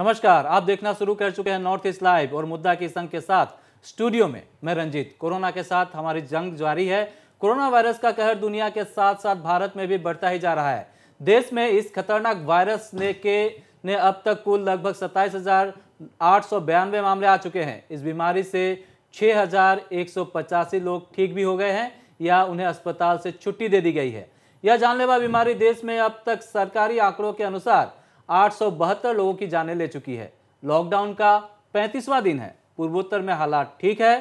नमस्कार आप देखना शुरू कर चुके हैं नॉर्थ ईस्ट लाइव और मुद्दा की संघ के साथ स्टूडियो में मैं रंजीत कोरोना के साथ हमारी जंग जारी है कोरोना वायरस का कहर दुनिया के साथ साथ भारत में भी बढ़ता ही जा रहा है देश में इस खतरनाक वायरस ने के ने अब तक कुल लगभग सत्ताईस हजार आठ सौ बयानवे मामले आ चुके हैं इस बीमारी से छः हजार एक सौ पचासी लोग ठीक भी हो गए हैं या उन्हें अस्पताल से छुट्टी दे दी गई है यह जानलेवा बीमारी देश में अब तक सरकारी आंकड़ों के अनुसार आठ लोगों की जाने ले चुकी है लॉकडाउन का पैंतीसवां दिन है पूर्वोत्तर में हालात ठीक है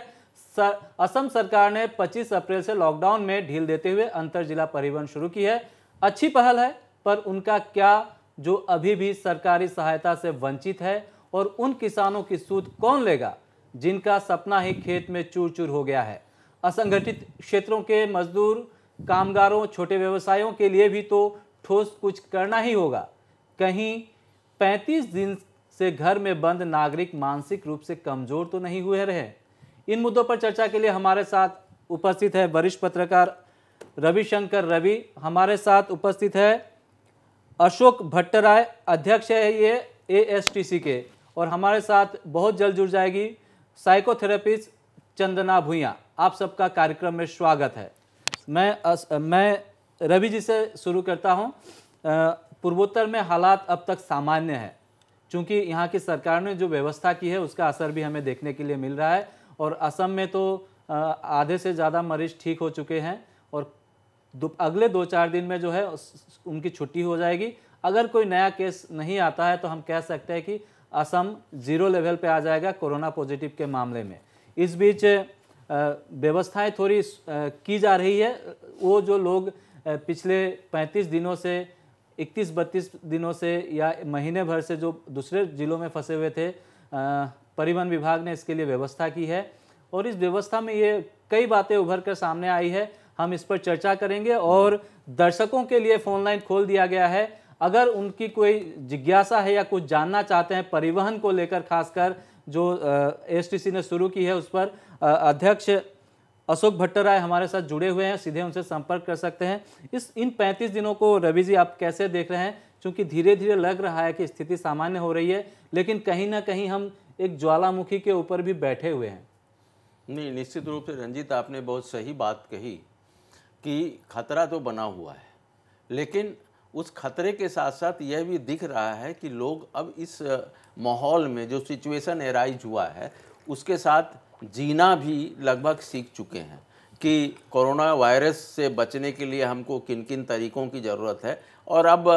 सर, असम सरकार ने 25 अप्रैल से लॉकडाउन में ढील देते हुए अंतर जिला परिवहन शुरू की है अच्छी पहल है पर उनका क्या जो अभी भी सरकारी सहायता से वंचित है और उन किसानों की सूद कौन लेगा जिनका सपना ही खेत में चूर चूर हो गया है असंगठित क्षेत्रों के मजदूर कामगारों छोटे व्यवसायों के लिए भी तो ठोस कुछ करना ही होगा कहीं 35 दिन से घर में बंद नागरिक मानसिक रूप से कमजोर तो नहीं हुए रहे इन मुद्दों पर चर्चा के लिए हमारे साथ उपस्थित है वरिष्ठ पत्रकार रविशंकर रवि हमारे साथ उपस्थित है अशोक भट्टराय अध्यक्ष है ये ए के और हमारे साथ बहुत जल्द जुड़ जाएगी साइकोथेरेपिस्ट चंदना भुइया आप सबका कार्यक्रम में स्वागत है मैं अस, मैं रवि जी से शुरू करता हूँ पूर्वोत्तर में हालात अब तक सामान्य है क्योंकि यहाँ की सरकार ने जो व्यवस्था की है उसका असर भी हमें देखने के लिए मिल रहा है और असम में तो आधे से ज़्यादा मरीज ठीक हो चुके हैं और दो, अगले दो चार दिन में जो है उनकी छुट्टी हो जाएगी अगर कोई नया केस नहीं आता है तो हम कह सकते हैं कि असम जीरो लेवल पे आ जाएगा कोरोना पॉजिटिव के मामले में इस बीच व्यवस्थाएं थोड़ी की जा रही है वो जो लोग पिछले 35 दिनों से इकतीस बत्तीस दिनों से या महीने भर से जो दूसरे जिलों में फंसे हुए थे परिवहन विभाग ने इसके लिए व्यवस्था की है और इस व्यवस्था में ये कई बातें उभर कर सामने आई है हम इस पर चर्चा करेंगे और दर्शकों के लिए फ़ोन लाइन खोल दिया गया है अगर उनकी कोई जिज्ञासा है या कुछ जानना चाहते हैं परिवहन को लेकर खासकर जो एसटीसी ने शुरू की है उस पर अध्यक्ष अशोक भट्टराय हमारे साथ जुड़े हुए हैं सीधे उनसे संपर्क कर सकते हैं इस इन 35 दिनों को रवि जी आप कैसे देख रहे हैं क्योंकि धीरे धीरे लग रहा है कि स्थिति सामान्य हो रही है लेकिन कहीं ना कहीं हम एक ज्वालामुखी के ऊपर भी बैठे हुए हैं नहीं निश्चित रूप से रंजीत आपने बहुत सही बात कही कि खतरा तो बना हुआ है लेकिन उस खतरे के साथ साथ यह भी दिख रहा है कि लोग अब इस माहौल में जो सिचुएशन एराइज हुआ है उसके साथ जीना भी लगभग सीख चुके हैं कि कोरोना वायरस से बचने के लिए हमको किन किन तरीकों की ज़रूरत है और अब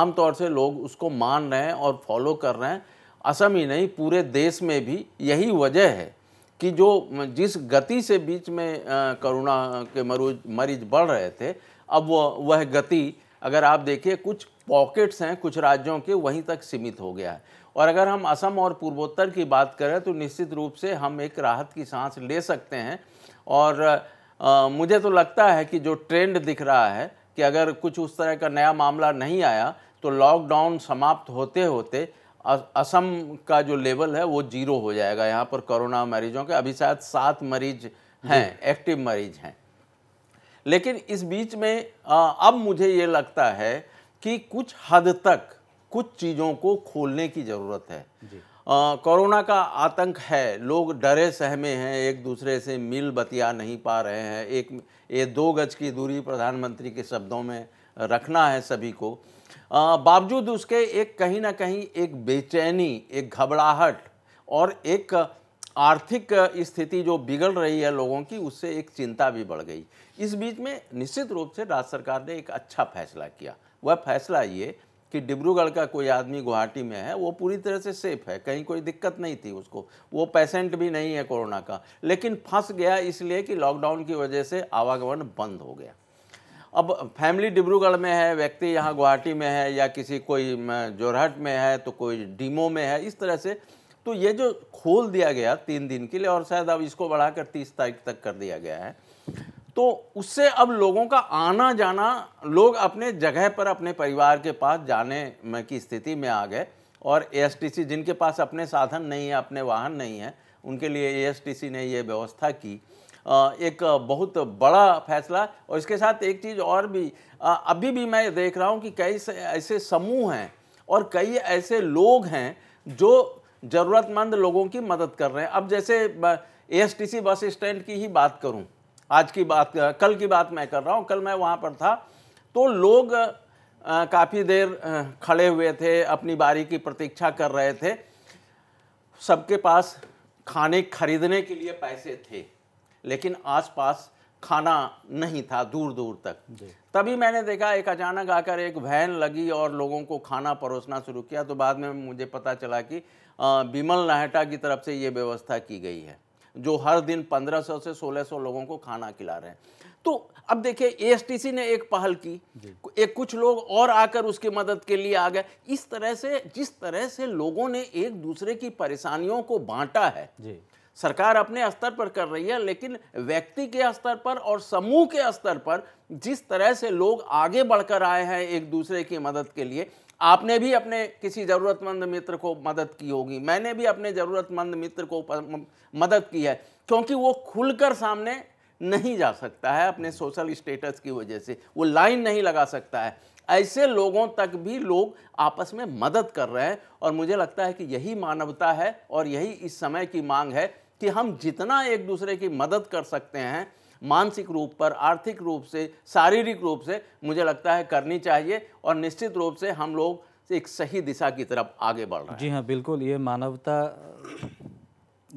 आमतौर से लोग उसको मान रहे हैं और फॉलो कर रहे हैं असम ही नहीं पूरे देश में भी यही वजह है कि जो जिस गति से बीच में कोरोना के मरूज मरीज बढ़ रहे थे अब वह गति अगर आप देखिए कुछ पॉकेट्स हैं कुछ राज्यों के वहीं तक सीमित हो गया है और अगर हम असम और पूर्वोत्तर की बात करें तो निश्चित रूप से हम एक राहत की सांस ले सकते हैं और आ, मुझे तो लगता है कि जो ट्रेंड दिख रहा है कि अगर कुछ उस तरह का नया मामला नहीं आया तो लॉकडाउन समाप्त होते होते असम का जो लेवल है वो जीरो हो जाएगा यहाँ पर कोरोना मरीजों के अभी शायद सात मरीज हैं एक्टिव मरीज हैं लेकिन इस बीच में आ, अब मुझे ये लगता है कि कुछ हद तक कुछ चीज़ों को खोलने की ज़रूरत है कोरोना का आतंक है लोग डरे सहमे हैं एक दूसरे से मिल बतिया नहीं पा रहे हैं एक ये दो गज की दूरी प्रधानमंत्री के शब्दों में रखना है सभी को बावजूद उसके एक कहीं ना कहीं एक बेचैनी एक घबराहट और एक आर्थिक स्थिति जो बिगड़ रही है लोगों की उससे एक चिंता भी बढ़ गई इस बीच में निश्चित रूप से राज्य सरकार ने एक अच्छा फैसला किया वह फैसला ये कि डिब्रूगढ़ का कोई आदमी गुवाहाटी में है वो पूरी तरह से सेफ है कहीं कोई दिक्कत नहीं थी उसको वो पेशेंट भी नहीं है कोरोना का लेकिन फंस गया इसलिए कि लॉकडाउन की वजह से आवागमन बंद हो गया अब फैमिली डिब्रूगढ़ में है व्यक्ति यहाँ गुवाहाटी में है या किसी कोई जोरहट में है तो कोई डीमो में है इस तरह से तो ये जो खोल दिया गया तीन दिन के लिए और शायद अब इसको बढ़ाकर तीस तारीख तक कर दिया गया है तो उससे अब लोगों का आना जाना लोग अपने जगह पर अपने परिवार के पास जाने में की स्थिति में आ गए और ए जिनके पास अपने साधन नहीं है अपने वाहन नहीं है उनके लिए ए ने ये व्यवस्था की एक बहुत बड़ा फैसला और इसके साथ एक चीज़ और भी अभी भी मैं देख रहा हूँ कि कई ऐसे समूह हैं और कई ऐसे लोग हैं जो ज़रूरतमंद लोगों की मदद कर रहे हैं अब जैसे ए बस स्टैंड की ही बात करूँ आज की बात कल की बात मैं कर रहा हूँ कल मैं वहाँ पर था तो लोग काफ़ी देर खड़े हुए थे अपनी बारी की प्रतीक्षा कर रहे थे सबके पास खाने खरीदने के लिए पैसे थे लेकिन आसपास खाना नहीं था दूर दूर तक तभी मैंने देखा एक अचानक आकर एक वैन लगी और लोगों को खाना परोसना शुरू किया तो बाद में मुझे पता चला कि बिमल नाहटा की तरफ से ये व्यवस्था की गई है जो हर दिन 1500 से 1600 लोगों को खाना खिला रहे हैं तो अब देखिए एएसटीसी ने एक पहल की एक कुछ लोग और आकर उसकी मदद के लिए आ गए इस तरह से जिस तरह से लोगों ने एक दूसरे की परेशानियों को बांटा है सरकार अपने स्तर पर कर रही है लेकिन व्यक्ति के स्तर पर और समूह के स्तर पर जिस तरह से लोग आगे बढ़कर आए हैं एक दूसरे की मदद के लिए आपने भी अपने किसी ज़रूरतमंद मित्र को मदद की होगी मैंने भी अपने ज़रूरतमंद मित्र को मदद की है क्योंकि वो खुलकर सामने नहीं जा सकता है अपने सोशल स्टेटस की वजह से वो लाइन नहीं लगा सकता है ऐसे लोगों तक भी लोग आपस में मदद कर रहे हैं और मुझे लगता है कि यही मानवता है और यही इस समय की मांग है कि हम जितना एक दूसरे की मदद कर सकते हैं मानसिक रूप पर आर्थिक रूप से शारीरिक रूप से मुझे लगता है करनी चाहिए और निश्चित रूप से हम लोग एक सही दिशा की तरफ आगे बढ़ रहे हैं जी हाँ बिल्कुल ये मानवता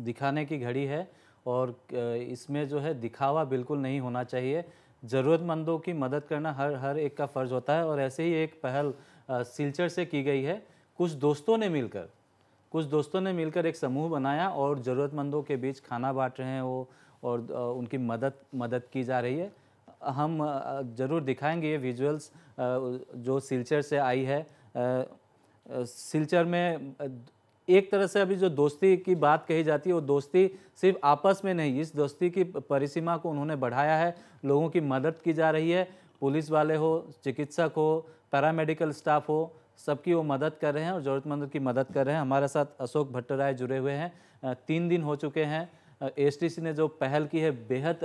दिखाने की घड़ी है और इसमें जो है दिखावा बिल्कुल नहीं होना चाहिए ज़रूरतमंदों की मदद करना हर हर एक का फ़र्ज़ होता है और ऐसे ही एक पहल सिलचर से की गई है कुछ दोस्तों ने मिलकर कुछ दोस्तों ने मिलकर एक समूह बनाया और ज़रूरतमंदों के बीच खाना बांट रहे हैं वो और उनकी मदद मदद की जा रही है हम ज़रूर दिखाएंगे ये विजुअल्स जो सिलचर से आई है सिलचर में एक तरह से अभी जो दोस्ती की बात कही जाती है वो दोस्ती सिर्फ आपस में नहीं इस दोस्ती की परिसीमा को उन्होंने बढ़ाया है लोगों की मदद की जा रही है पुलिस वाले हो चिकित्सक हो पैरामेडिकल स्टाफ हो सबकी वो मदद कर रहे हैं और ज़रूरतमंदों की मदद कर रहे हैं हमारे साथ अशोक भट्टराय जुड़े हुए हैं तीन दिन हो चुके हैं एस ने जो पहल की है बेहद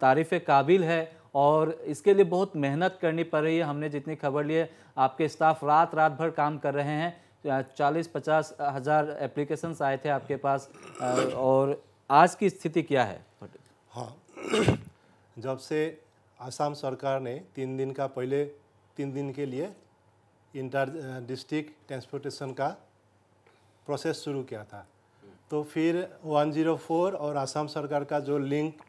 तारीफ़ काबिल है और इसके लिए बहुत मेहनत करनी पड़ रही है हमने जितनी खबर ली है आपके स्टाफ रात रात भर काम कर रहे हैं चालीस पचास हज़ार एप्लीकेशंस आए थे आपके पास और आज की स्थिति क्या है हाँ जब से आसाम सरकार ने तीन दिन का पहले तीन दिन के लिए इंटर डिस्ट्रिक्ट ट्रांसपोर्टेशन का प्रोसेस शुरू किया था तो फिर 104 और आसाम सरकार का जो लिंक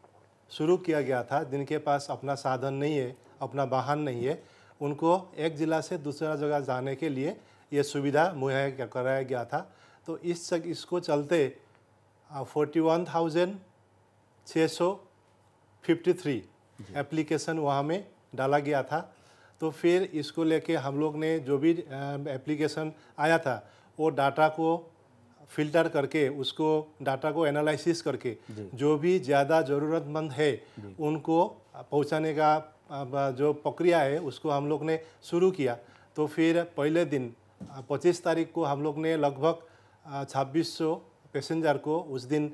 शुरू किया गया था जिनके पास अपना साधन नहीं है अपना वाहन नहीं है उनको एक ज़िला से दूसरा जगह जाने के लिए ये सुविधा मुहैया कराया गया था तो इस इसको चलते फोर्टी वन थाउजेंड छः सौ फिफ्टी थ्री एप्लीकेशन वहाँ में डाला गया था तो फिर इसको लेके हम लोग ने जो भी एप्लीकेशन आया था वो डाटा को फिल्टर करके उसको डाटा को एनालिसिस करके जो भी ज़्यादा ज़रूरतमंद है उनको पहुंचाने का जो प्रक्रिया है उसको हम लोग ने शुरू किया तो फिर पहले दिन 25 तारीख को हम लोग ने लगभग 2600 पैसेंजर को उस दिन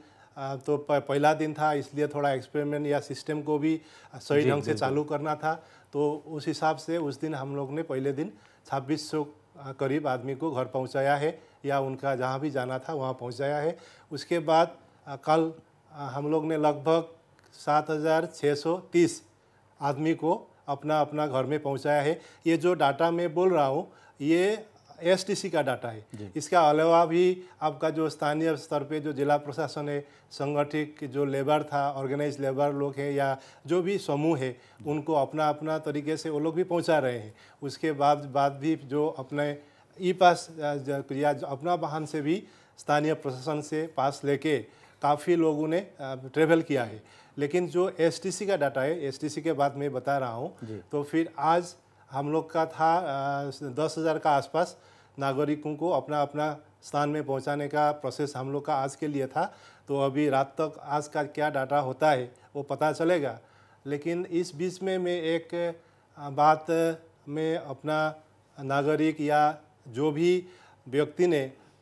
तो पहला दिन था इसलिए थोड़ा एक्सपेरिमेंट या सिस्टम को भी सही ढंग से चालू करना था तो उस हिसाब से उस दिन हम लोग ने पहले दिन छब्बीस करीब आदमी को घर पहुंचाया है या उनका जहां भी जाना था वहां पहुंचाया है उसके बाद कल हम लोग ने लगभग 7,630 आदमी को अपना अपना घर में पहुंचाया है ये जो डाटा मैं बोल रहा हूँ ये एसटीसी का डाटा है इसका अलावा भी आपका जो स्थानीय स्तर पे जो जिला प्रशासन है संगठित जो लेबर था ऑर्गेनाइज लेबर लोग हैं या जो भी समूह है उनको अपना अपना तरीके से वो लोग भी पहुंचा रहे हैं उसके बाद बाद भी जो अपने ई पास या अपना वाहन से भी स्थानीय प्रशासन से पास लेके काफ़ी लोगों ने ट्रेवल किया है लेकिन जो एसटीसी का डाटा है एसटीसी के बाद मैं बता रहा हूँ तो फिर आज हम लोग का था दस हज़ार का आसपास नागरिकों को अपना अपना स्थान में पहुंचाने का प्रोसेस हम लोग का आज के लिए था तो अभी रात तक आज का क्या डाटा होता है वो पता चलेगा लेकिन इस बीच में मैं एक बात में अपना नागरिक या जो भी व्यक्ति ने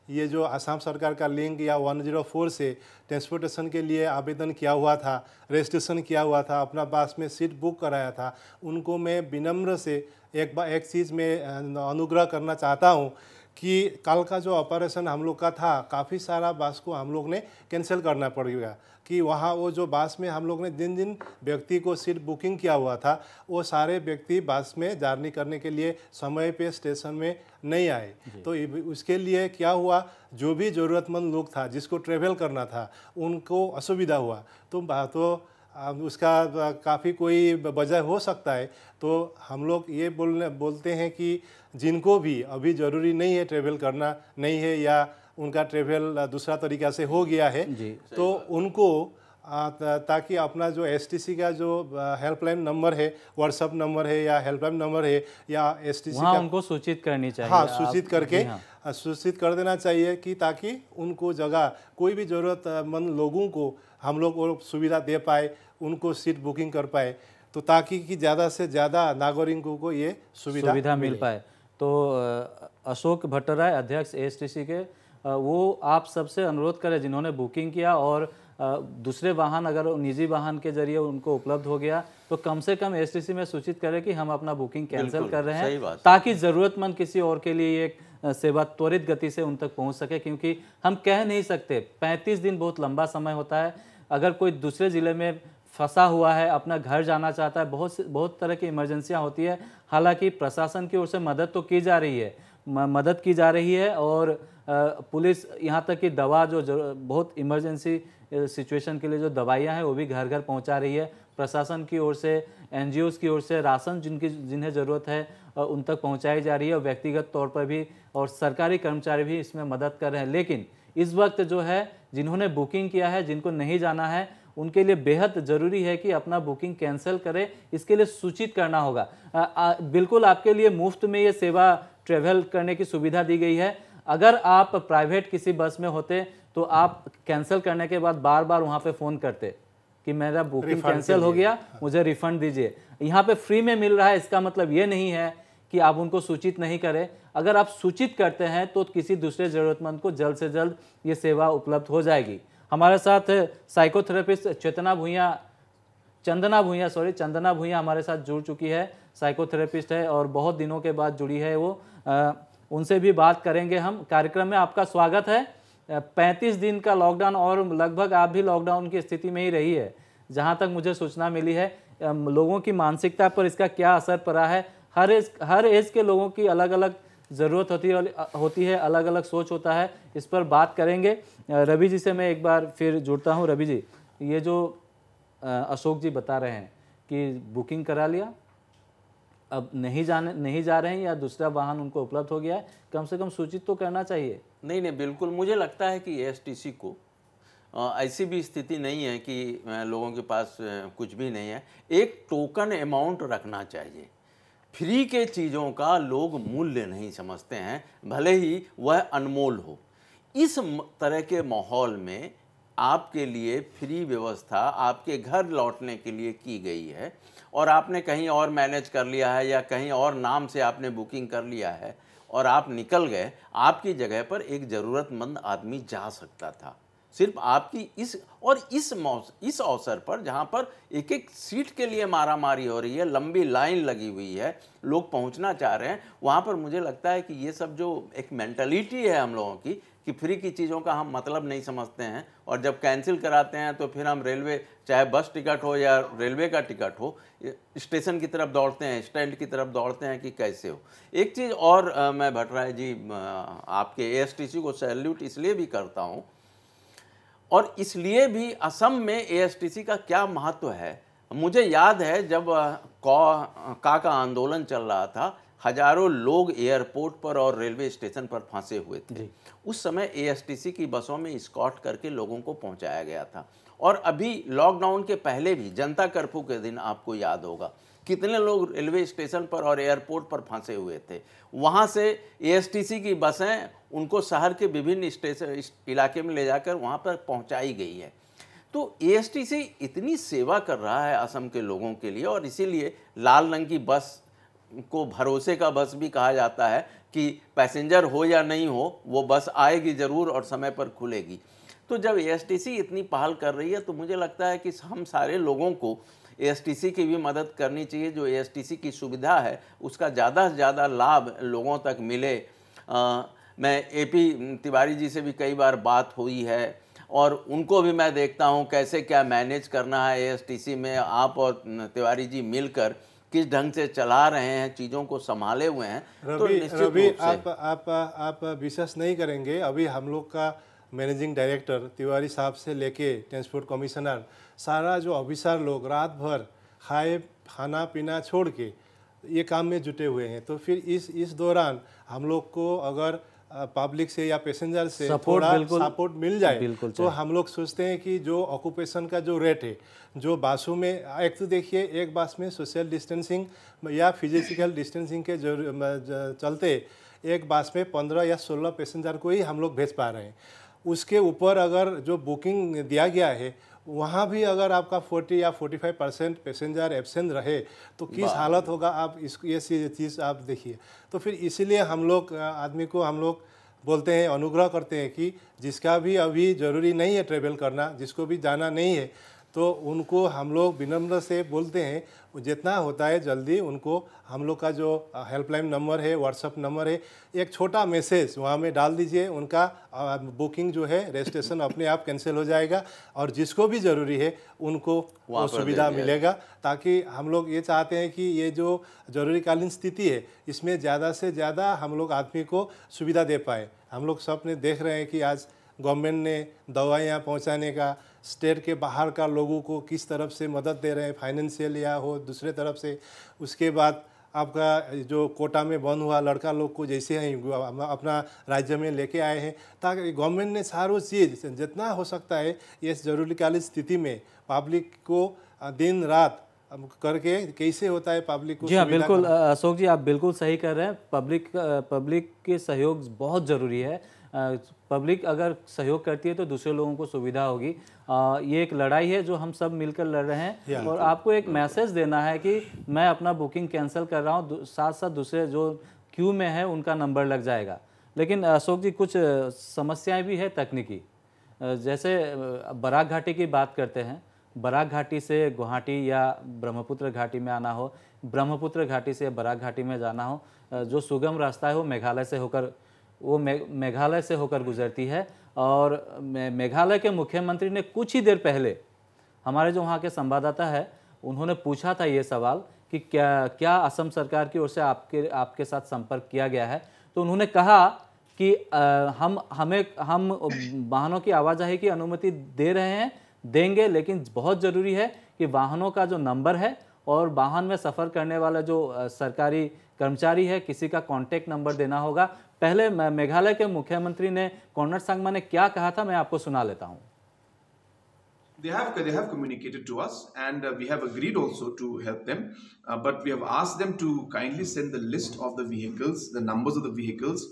ये जो आसाम सरकार का लिंक या 104 से ट्रांसपोर्टेशन के लिए आवेदन किया हुआ था रजिस्ट्रेशन किया हुआ था अपना पास में सीट बुक कराया था उनको मैं विनम्र से एक बार एक चीज़ में अनुग्रह करना चाहता हूँ कि कल का जो ऑपरेशन हम लोग का था काफ़ी सारा बास को हम लोग ने कैंसिल करना पड़ गया कि वहाँ वो जो बास में हम लोग ने दिन दिन व्यक्ति को सीट बुकिंग किया हुआ था वो सारे व्यक्ति बास में जर्नी करने के लिए समय पे स्टेशन में नहीं आए तो उसके लिए क्या हुआ जो भी ज़रूरतमंद लोग था जिसको ट्रेवल करना था उनको असुविधा हुआ तो तो उसका काफ़ी कोई वजह हो सकता है तो हम लोग ये बोलने बोलते हैं कि जिनको भी अभी ज़रूरी नहीं है ट्रेवल करना नहीं है या उनका ट्रेवल दूसरा तरीका से हो गया है तो उनको ताकि अपना जो एसटीसी का जो हेल्पलाइन नंबर है व्हाट्सअप नंबर है या हेल्पलाइन नंबर है या एसटीसी का उनको सूचित करनी चाहिए हाँ सूचित करके हाँ। सूचित कर देना चाहिए कि ताकि उनको जगह कोई भी ज़रूरतमंद लोगों को हम लोग वो सुविधा दे पाए उनको सीट बुकिंग कर पाए तो ताकि कि ज़्यादा से ज़्यादा नागरिकों को ये सुविधा, सुविधा मिल पाए तो अशोक भट्टराय अध्यक्ष सी के वो आप सबसे अनुरोध करें जिन्होंने बुकिंग किया और दूसरे वाहन अगर निजी वाहन के जरिए उनको उपलब्ध हो गया तो कम से कम एसटीसी में सूचित करें कि हम अपना बुकिंग कैंसिल कर रहे हैं ताकि ज़रूरतमंद किसी और के लिए एक सेवा त्वरित गति से उन तक पहुंच सके क्योंकि हम कह नहीं सकते 35 दिन बहुत लंबा समय होता है अगर कोई दूसरे ज़िले में फंसा हुआ है अपना घर जाना चाहता है बहुत बहुत तरह की इमरजेंसियाँ होती है हालांकि प्रशासन की ओर से मदद तो की जा रही है मदद की जा रही है और पुलिस यहाँ तक कि दवा जो, जो बहुत इमरजेंसी सिचुएशन के लिए जो दवाइयाँ हैं वो भी घर घर पहुँचा रही है प्रशासन की ओर से एन की ओर से राशन जिनकी जिन्हें ज़रूरत है उन तक पहुँचाई जा रही है और व्यक्तिगत तौर पर भी और सरकारी कर्मचारी भी इसमें मदद कर रहे हैं लेकिन इस वक्त जो है जिन्होंने बुकिंग किया है जिनको नहीं जाना है उनके लिए बेहद ज़रूरी है कि अपना बुकिंग कैंसिल करें इसके लिए सूचित करना होगा आ, आ, बिल्कुल आपके लिए मुफ्त में ये सेवा ट्रेवल करने की सुविधा दी गई है अगर आप प्राइवेट किसी बस में होते तो आप कैंसिल करने के बाद बार बार वहाँ पे फ़ोन करते कि मेरा बुकिंग कैंसिल हो गया हाँ। मुझे रिफंड दीजिए यहाँ पे फ्री में मिल रहा है इसका मतलब ये नहीं है कि आप उनको सूचित नहीं करें अगर आप सूचित करते हैं तो किसी दूसरे ज़रूरतमंद को जल्द से जल्द ये सेवा उपलब्ध हो जाएगी हमारे साथ साइकोथेरेपिस्ट चेतना भूया चंदना भूया सॉरी चंदना भूया हमारे साथ जुड़ चुकी है साइकोथेरेपिस्ट है और बहुत दिनों के बाद जुड़ी है वो आ, उनसे भी बात करेंगे हम कार्यक्रम में आपका स्वागत है पैंतीस दिन का लॉकडाउन और लगभग आप भी लॉकडाउन की स्थिति में ही रही है जहाँ तक मुझे सूचना मिली है लोगों की मानसिकता पर इसका क्या असर पड़ा है हर एज हर एज के लोगों की अलग अलग ज़रूरत होती है होती है अलग अलग सोच होता है इस पर बात करेंगे रवि जी से मैं एक बार फिर जुड़ता हूँ रवि जी ये जो अशोक जी बता रहे हैं कि बुकिंग करा लिया अब नहीं जाने नहीं जा रहे हैं या दूसरा वाहन उनको उपलब्ध हो गया है कम से कम सूचित तो करना चाहिए नहीं नहीं बिल्कुल मुझे लगता है कि एसटीसी को ऐसी भी स्थिति नहीं है कि लोगों के पास कुछ भी नहीं है एक टोकन अमाउंट रखना चाहिए फ्री के चीज़ों का लोग मूल्य नहीं समझते हैं भले ही वह अनमोल हो इस तरह के माहौल में आपके लिए फ्री व्यवस्था आपके घर लौटने के लिए की गई है और आपने कहीं और मैनेज कर लिया है या कहीं और नाम से आपने बुकिंग कर लिया है और आप निकल गए आपकी जगह पर एक ज़रूरतमंद आदमी जा सकता था सिर्फ आपकी इस और इस इस अवसर पर जहाँ पर एक एक सीट के लिए मारा मारी हो रही है लंबी लाइन लगी हुई है लोग पहुँचना चाह रहे हैं वहाँ पर मुझे लगता है कि ये सब जो एक मेंटलिटी है हम लोगों की कि फ्री की चीज़ों का हम मतलब नहीं समझते हैं और जब कैंसिल कराते हैं तो फिर हम रेलवे चाहे बस टिकट हो या रेलवे का टिकट हो स्टेशन की तरफ दौड़ते हैं स्टैंड की तरफ दौड़ते हैं कि कैसे हो एक चीज़ और आ, मैं भटराय जी आ, आपके एएसटीसी को सैल्यूट इसलिए भी करता हूँ और इसलिए भी असम में एएसटीसी का क्या महत्व है मुझे याद है जब कौ का का आंदोलन चल रहा था हजारों लोग एयरपोर्ट पर और रेलवे स्टेशन पर फंसे हुए थे उस समय एएसटीसी की बसों में स्कॉट करके लोगों को पहुंचाया गया था और अभी लॉकडाउन के पहले भी जनता कर्फ्यू के दिन आपको याद होगा कितने लोग रेलवे स्टेशन पर और एयरपोर्ट पर फंसे हुए थे वहाँ से ए की बसें उनको शहर के विभिन्न स्टेशन इलाके में ले जाकर वहाँ पर पहुँचाई गई है तो ए इतनी सेवा कर रहा है असम के लोगों के लिए और इसीलिए लाल रंग की बस को भरोसे का बस भी कहा जाता है कि पैसेंजर हो या नहीं हो वो बस आएगी ज़रूर और समय पर खुलेगी तो जब ए इतनी पहल कर रही है तो मुझे लगता है कि हम सारे लोगों को एएसटीसी की भी मदद करनी चाहिए जो एएसटीसी की सुविधा है उसका ज़्यादा से ज़्यादा लाभ लोगों तक मिले आ, मैं एपी तिवारी जी से भी कई बार बात हुई है और उनको भी मैं देखता हूँ कैसे क्या मैनेज करना है एएसटीसी में आप और तिवारी जी मिलकर किस ढंग से चला रहे हैं चीज़ों को संभाले हुए हैं तो निश्चित रवि आप आप आप विश्वास नहीं करेंगे अभी हम लोग का मैनेजिंग डायरेक्टर तिवारी साहब से लेके ट्रांसपोर्ट कमिश्नर सारा जो ऑफिसर लोग रात भर खाए खाना पीना छोड़ के ये काम में जुटे हुए हैं तो फिर इस इस दौरान हम लोग को अगर पब्लिक से या पैसेंजर से थोड़ा सपोर्ट मिल जाए तो हम लोग सोचते हैं कि जो ऑक्यूपेशन का जो रेट है जो बासों में एक तो देखिए एक बास में सोशल डिस्टेंसिंग या फिजिकल डिस्टेंसिंग के जरूर चलते एक बास में पंद्रह या सोलह पैसेंजर को ही हम लोग भेज पा रहे हैं उसके ऊपर अगर जो बुकिंग दिया गया है वहाँ भी अगर आपका 40 या 45 परसेंट पैसेंजर एबसेंट रहे तो किस हालत होगा आप इस ये चीज़ आप देखिए तो फिर इसीलिए हम लोग आदमी को हम लोग बोलते हैं अनुग्रह करते हैं कि जिसका भी अभी ज़रूरी नहीं है ट्रेवल करना जिसको भी जाना नहीं है तो उनको हम लोग विनम्र से बोलते हैं जितना होता है जल्दी उनको हम लोग का जो हेल्पलाइन नंबर है व्हाट्सअप नंबर है एक छोटा मैसेज वहाँ में डाल दीजिए उनका बुकिंग जो है रजिस्ट्रेशन अपने आप कैंसिल हो जाएगा और जिसको भी ज़रूरी है उनको वो सुविधा मिलेगा ताकि हम लोग ये चाहते हैं कि ये जो जरूरीकालीन स्थिति है इसमें ज़्यादा से ज़्यादा हम लोग आदमी को सुविधा दे पाए हम लोग सब ने देख रहे हैं कि आज गवर्नमेंट ने दवाइयाँ पहुँचाने का स्टेट के बाहर का लोगों को किस तरफ से मदद दे रहे हैं फाइनेंशियल या हो दूसरे तरफ से उसके बाद आपका जो कोटा में बंद हुआ लड़का लोग को जैसे ही अपना राज्य में लेके आए हैं ताकि गवर्नमेंट ने सारो चीज़ जितना हो सकता है इस जरूरीकालीन स्थिति में पब्लिक को दिन रात करके कैसे होता है पब्लिक को जी हाँ बिल्कुल अशोक जी आप बिल्कुल सही कर रहे हैं पब्लिक पब्लिक के सहयोग बहुत ज़रूरी है पब्लिक अगर सहयोग करती है तो दूसरे लोगों को सुविधा होगी ये एक लड़ाई है जो हम सब मिलकर लड़ रहे हैं और आपको एक मैसेज देना है कि मैं अपना बुकिंग कैंसिल कर रहा हूँ साथ साथ दूसरे जो क्यू में है उनका नंबर लग जाएगा लेकिन अशोक जी कुछ समस्याएं भी है तकनीकी जैसे बराक घाटी की बात करते हैं बराक घाटी से गुवाहाटी या ब्रह्मपुत्र घाटी में आना हो ब्रह्मपुत्र घाटी से बराक घाटी में जाना हो जो सुगम रास्ता है वो मेघालय से होकर वो मेघालय से होकर गुजरती है और मेघालय के मुख्यमंत्री ने कुछ ही देर पहले हमारे जो वहाँ के संवाददाता है उन्होंने पूछा था ये सवाल कि क्या क्या असम सरकार की ओर से आपके आपके साथ संपर्क किया गया है तो उन्होंने कहा कि आ, हम हमें हम वाहनों की आवाजाही की अनुमति दे रहे हैं देंगे लेकिन बहुत ज़रूरी है कि वाहनों का जो नंबर है और वाहन में सफ़र करने वाला जो सरकारी कर्मचारी है किसी का कांटेक्ट नंबर देना होगा पहले मेघालय के मुख्यमंत्री ने कॉर्नर सांगमा ने क्या कहा था मैं आपको सुना लेता हूँ they have they have communicated to us and uh, we have agreed also to help them uh, but we have asked them to kindly send the list of the vehicles the numbers of the vehicles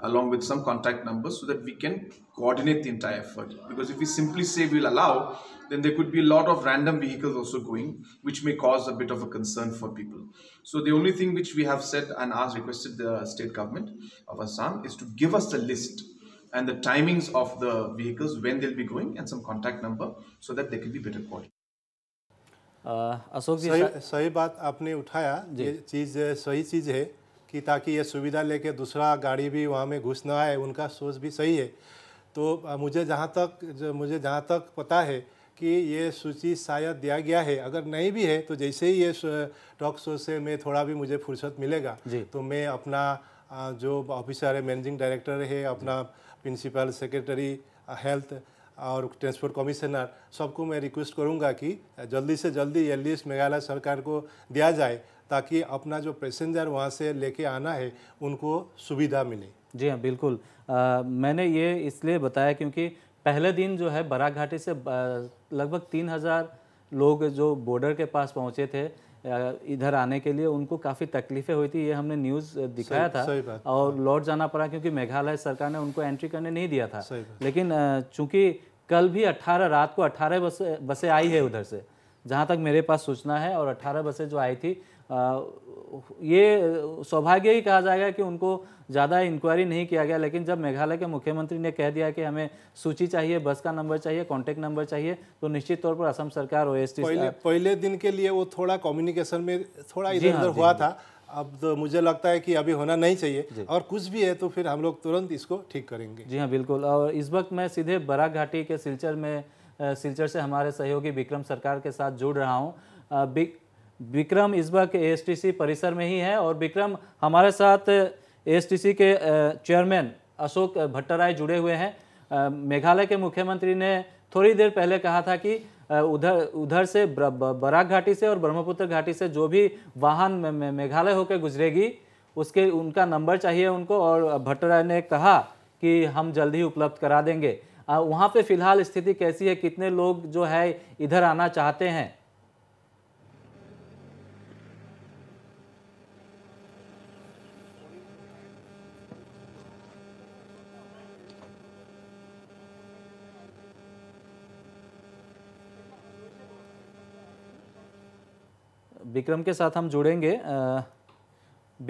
along with some contact numbers so that we can coordinate the entire effort. Because if we simply say we'll allow, then there could be a lot of random vehicles also going, which may cause a bit of a concern for people. So the only thing which we have said and asked, requested the state government of Assam is to give us the list and the timings of the vehicles, when they'll be going and some contact number so that they can be better coordinated. Ashok जी सही, सही बात आपने उठाया ये चीज़ सही चीज़ है कि ताकि ये सुविधा लेके दूसरा गाड़ी भी वहाँ में घुस ना आए उनका सोच भी सही है तो मुझे जहाँ तक जो मुझे जहाँ तक पता है कि ये सूची शायद दिया गया है अगर नहीं भी है तो जैसे ही ये टॉक शो से मैं थोड़ा भी मुझे फुर्सत मिलेगा तो मैं अपना जो ऑफिसर है मैनेजिंग डायरेक्टर है अपना प्रिंसिपल सेक्रेटरी हेल्थ और ट्रांसपोर्ट कमिश्नर सबको मैं रिक्वेस्ट करूंगा कि जल्दी से जल्दी ये लिस्ट मेघालय सरकार को दिया जाए ताकि अपना जो पैसेंजर वहाँ से लेके आना है उनको सुविधा मिले जी हाँ बिल्कुल आ, मैंने ये इसलिए बताया क्योंकि पहले दिन जो है बरा घाटी से लगभग तीन हज़ार लोग जो बॉर्डर के पास पहुँचे थे इधर आने के लिए उनको काफ़ी तकलीफें हुई थी ये हमने न्यूज़ दिखाया था और लौट जाना पड़ा क्योंकि मेघालय सरकार ने उनको एंट्री करने नहीं दिया था लेकिन चूंकि कल भी 18 रात को 18 बसें बसें आई है उधर से जहाँ तक मेरे पास सूचना है और 18 बसें जो आई थी ये सौभाग्य ही कहा जाएगा कि उनको ज़्यादा इंक्वायरी नहीं किया गया लेकिन जब मेघालय के मुख्यमंत्री ने कह दिया कि हमें सूची चाहिए बस का नंबर चाहिए कॉन्टैक्ट नंबर चाहिए तो निश्चित तौर पर असम सरकार ओ पहले, पहले दिन के लिए वो थोड़ा कम्युनिकेशन में थोड़ा इधर उधर हाँ, हुआ हाँ। था अब तो मुझे लगता है कि अभी होना नहीं चाहिए और कुछ भी है तो फिर हम लोग तुरंत इसको ठीक करेंगे जी हाँ बिल्कुल और इस वक्त मैं सीधे बराक घाटी के सिलचर में सिलचर से हमारे सहयोगी विक्रम सरकार के साथ जुड़ रहा हूँ विक्रम इस वक्त एएसटीसी परिसर में ही है और विक्रम हमारे साथ एएसटीसी के चेयरमैन अशोक भट्टराय जुड़े हुए हैं मेघालय के मुख्यमंत्री ने थोड़ी देर पहले कहा था कि उधर उधर से बराक घाटी से और ब्रह्मपुत्र घाटी से जो भी वाहन मेघालय होकर गुजरेगी उसके उनका नंबर चाहिए उनको और भट्टराय ने कहा कि हम जल्द ही उपलब्ध करा देंगे वहाँ पे फिलहाल स्थिति कैसी है कितने लोग जो है इधर आना चाहते हैं विक्रम के साथ हम जुड़ेंगे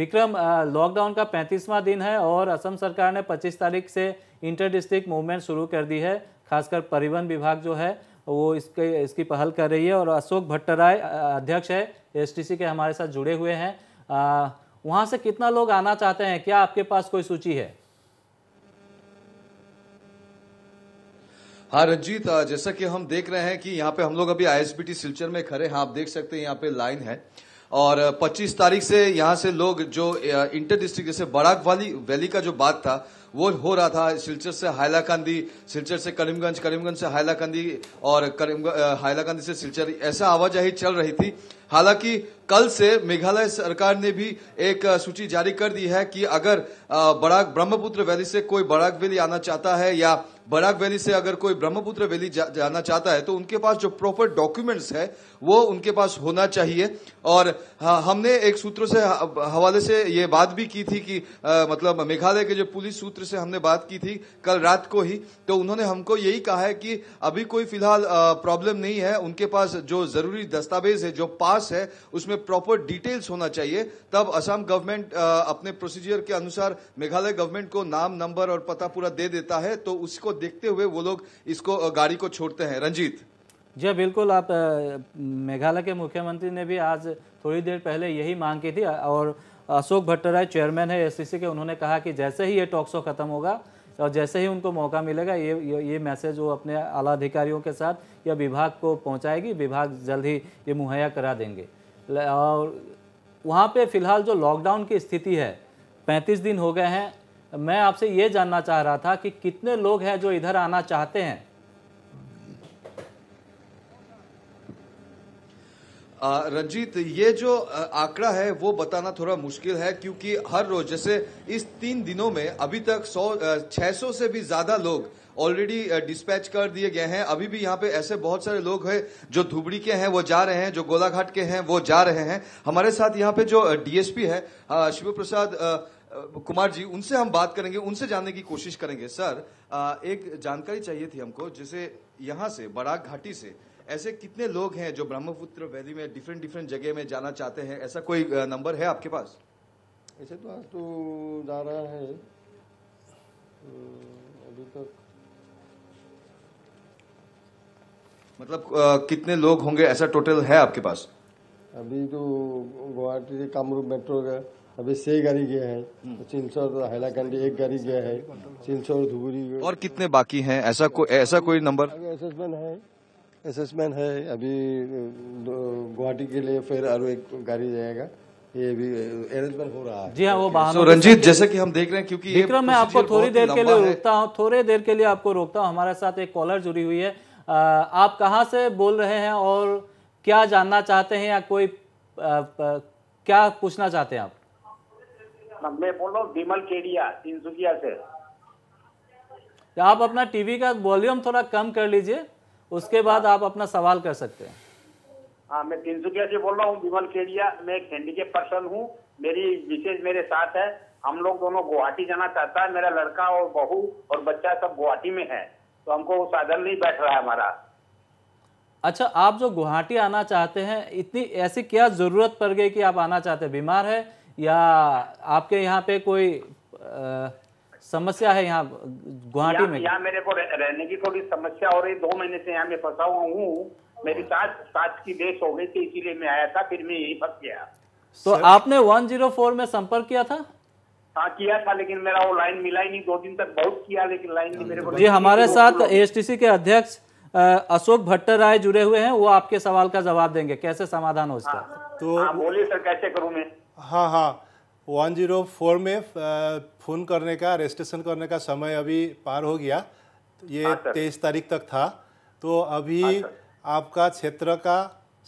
विक्रम लॉकडाउन का पैंतीसवां दिन है और असम सरकार ने 25 तारीख से इंटर डिस्ट्रिक्ट मूवमेंट शुरू कर दी है खासकर परिवहन विभाग जो है वो इसके इसकी पहल कर रही है और अशोक भट्टराय अध्यक्ष है एसटीसी के हमारे साथ जुड़े हुए हैं वहाँ से कितना लोग आना चाहते हैं क्या आपके पास कोई सूची है हाँ रंजीत जैसा कि हम देख रहे हैं कि यहाँ पे हम लोग अभी आईएसबीटी सिलचर में खड़े हैं आप देख सकते हैं यहाँ पे लाइन है और 25 तारीख से यहाँ से लोग जो इंटर डिस्ट्रिक्ट जैसे बड़ाक वाली वैली का जो बात था वो हो रहा था सिलचर से हायलाकांदी सिलचर से करीमगंज करीमगंज से हायलाकांदी और करीम हायलाकांदी से सिलचर ऐसा आवाजाही चल रही थी हालांकि कल से मेघालय सरकार ने भी एक सूची जारी कर दी है कि अगर बड़ाक ब्रह्मपुत्र वैली से कोई बड़ाक वैली आना चाहता है या बराक वैली से अगर कोई ब्रह्मपुत्र वैली जा, जाना चाहता है तो उनके पास जो प्रॉपर डॉक्यूमेंट्स है वो उनके पास होना चाहिए और हमने एक सूत्र से हवाले से ये बात भी की थी कि आ, मतलब मेघालय के जो पुलिस सूत्र से हमने बात की थी कल रात को ही तो उन्होंने हमको यही कहा है कि अभी कोई फिलहाल प्रॉब्लम नहीं है उनके पास जो जरूरी दस्तावेज है जो पास है उसमें प्रॉपर डिटेल्स होना चाहिए तब असम गवर्नमेंट अपने प्रोसीजर के अनुसार मेघालय गवर्नमेंट को नाम नंबर और पता पूरा दे देता है तो उसको देखते हुए वो लोग इसको गाड़ी को छोड़ते हैं रंजीत जी हाँ, बिल्कुल आप मेघालय के मुख्यमंत्री ने भी आज थोड़ी देर पहले यही मांग की थी और अशोक भट्टराय चेयरमैन है एस के उन्होंने कहा कि जैसे ही ये टॉक शो खत्म होगा और जैसे ही उनको मौका मिलेगा ये ये, ये मैसेज वो अपने आला अधिकारियों के साथ या विभाग को पहुंचाएगी विभाग जल्द ही ये मुहैया करा देंगे और वहाँ पे फिलहाल जो लॉकडाउन की स्थिति है 35 दिन हो गए हैं मैं आपसे ये जानना चाह रहा था कि कितने लोग हैं जो इधर आना चाहते हैं रंजीत ये जो आंकड़ा है वो बताना थोड़ा मुश्किल है क्योंकि हर रोज जैसे इस तीन दिनों में अभी तक सौ छह सौ से भी ज्यादा लोग ऑलरेडी डिस्पैच कर दिए गए हैं अभी भी यहाँ पे ऐसे बहुत सारे लोग हैं जो धुबड़ी के हैं वो जा रहे हैं जो गोलाघाट के हैं वो जा रहे हैं हमारे साथ यहाँ पे जो डीएसपी है शिव प्रसाद कुमार जी उनसे हम बात करेंगे उनसे जानने की कोशिश करेंगे सर आ, एक जानकारी चाहिए थी हमको जिसे यहाँ से बराक घाटी से ऐसे कितने लोग हैं जो ब्रह्मपुत्र वैली में डिफरेंट डिफरेंट जगह में जाना चाहते हैं ऐसा कोई नंबर है आपके पास ऐसे तो आज तो जा रहा है अभी तक मतलब आ, कितने लोग होंगे ऐसा टोटल है आपके पास अभी तो गुवाहाटी से कामरूप मेट्रो का अभी से गाड़ी गया है हम्म। तो चिंचौर हैलाकंडी एक गाड़ी गया है चिंचौर धुबरी और कितने बाकी हैं ऐसा कोई ऐसा कोई नंबर असेसमेंट है असेसमेंट है अभी गुवाहाटी के लिए फिर और एक गाड़ी जाएगा ये भी अरेंजमेंट हो रहा है जी हाँ वो बाहर रंजीत जैसे कि हम देख रहे हैं क्योंकि विक्रम मैं आपको थोड़ी देर के लिए रोकता हूँ थोड़ी देर के लिए आपको रोकता हूँ हमारे साथ एक कॉलर जुड़ी हुई है आप कहाँ से बोल रहे हैं और क्या जानना चाहते हैं या कोई क्या पूछना चाहते हैं आप हाँ, मैं बोल रहा हूँ विमल केडिया तिनसुकिया से तो आप अपना टीवी का वॉल्यूम थोड़ा कम कर लीजिए उसके बाद आप अपना सवाल कर सकते हैं हाँ मैं तिनसुकिया से बोल रहा हूँ विमल केडिया मैं एक हैंडीकेप पर्सन हूँ मेरी विशेष मेरे साथ है हम लोग दोनों गुवाहाटी जाना चाहता है मेरा लड़का और बहू और बच्चा सब गुवाहाटी में है तो हमको वो साधन नहीं बैठ रहा है हमारा अच्छा आप जो गुवाहाटी आना चाहते हैं इतनी ऐसी क्या ज़रूरत पड़ गई कि आप आना चाहते हैं बीमार है या आपके यहाँ पे कोई आ, समस्या है यहाँ गुवाहाटी में यहाँ मेरे को रहने की थोड़ी समस्या हो रही दो महीने से यहाँ मैं फंसा हुआ हूँ मेरी सास सास की देश हो गई थी इसीलिए मैं आया था फिर मैं यही फंस गया तो आपने 104 में संपर्क किया था हाँ किया था लेकिन मेरा वो लाइन मिला ही नहीं दो दिन तक बहुत किया लेकिन लाइन नहीं मेरे को जी हमारे साथ एएसटीसी के अध्यक्ष अशोक भट्टर राय जुड़े हुए हैं वो आपके सवाल का जवाब देंगे कैसे समाधान हो इसका तो बोलिए सर कैसे करूँ मैं हाँ हाँ वन जीरो फोर में फ़ोन करने का रजिस्ट्रेशन करने का समय अभी पार हो गया ये हाँ, तेईस तारीख तक था तो अभी हाँ, आपका क्षेत्र का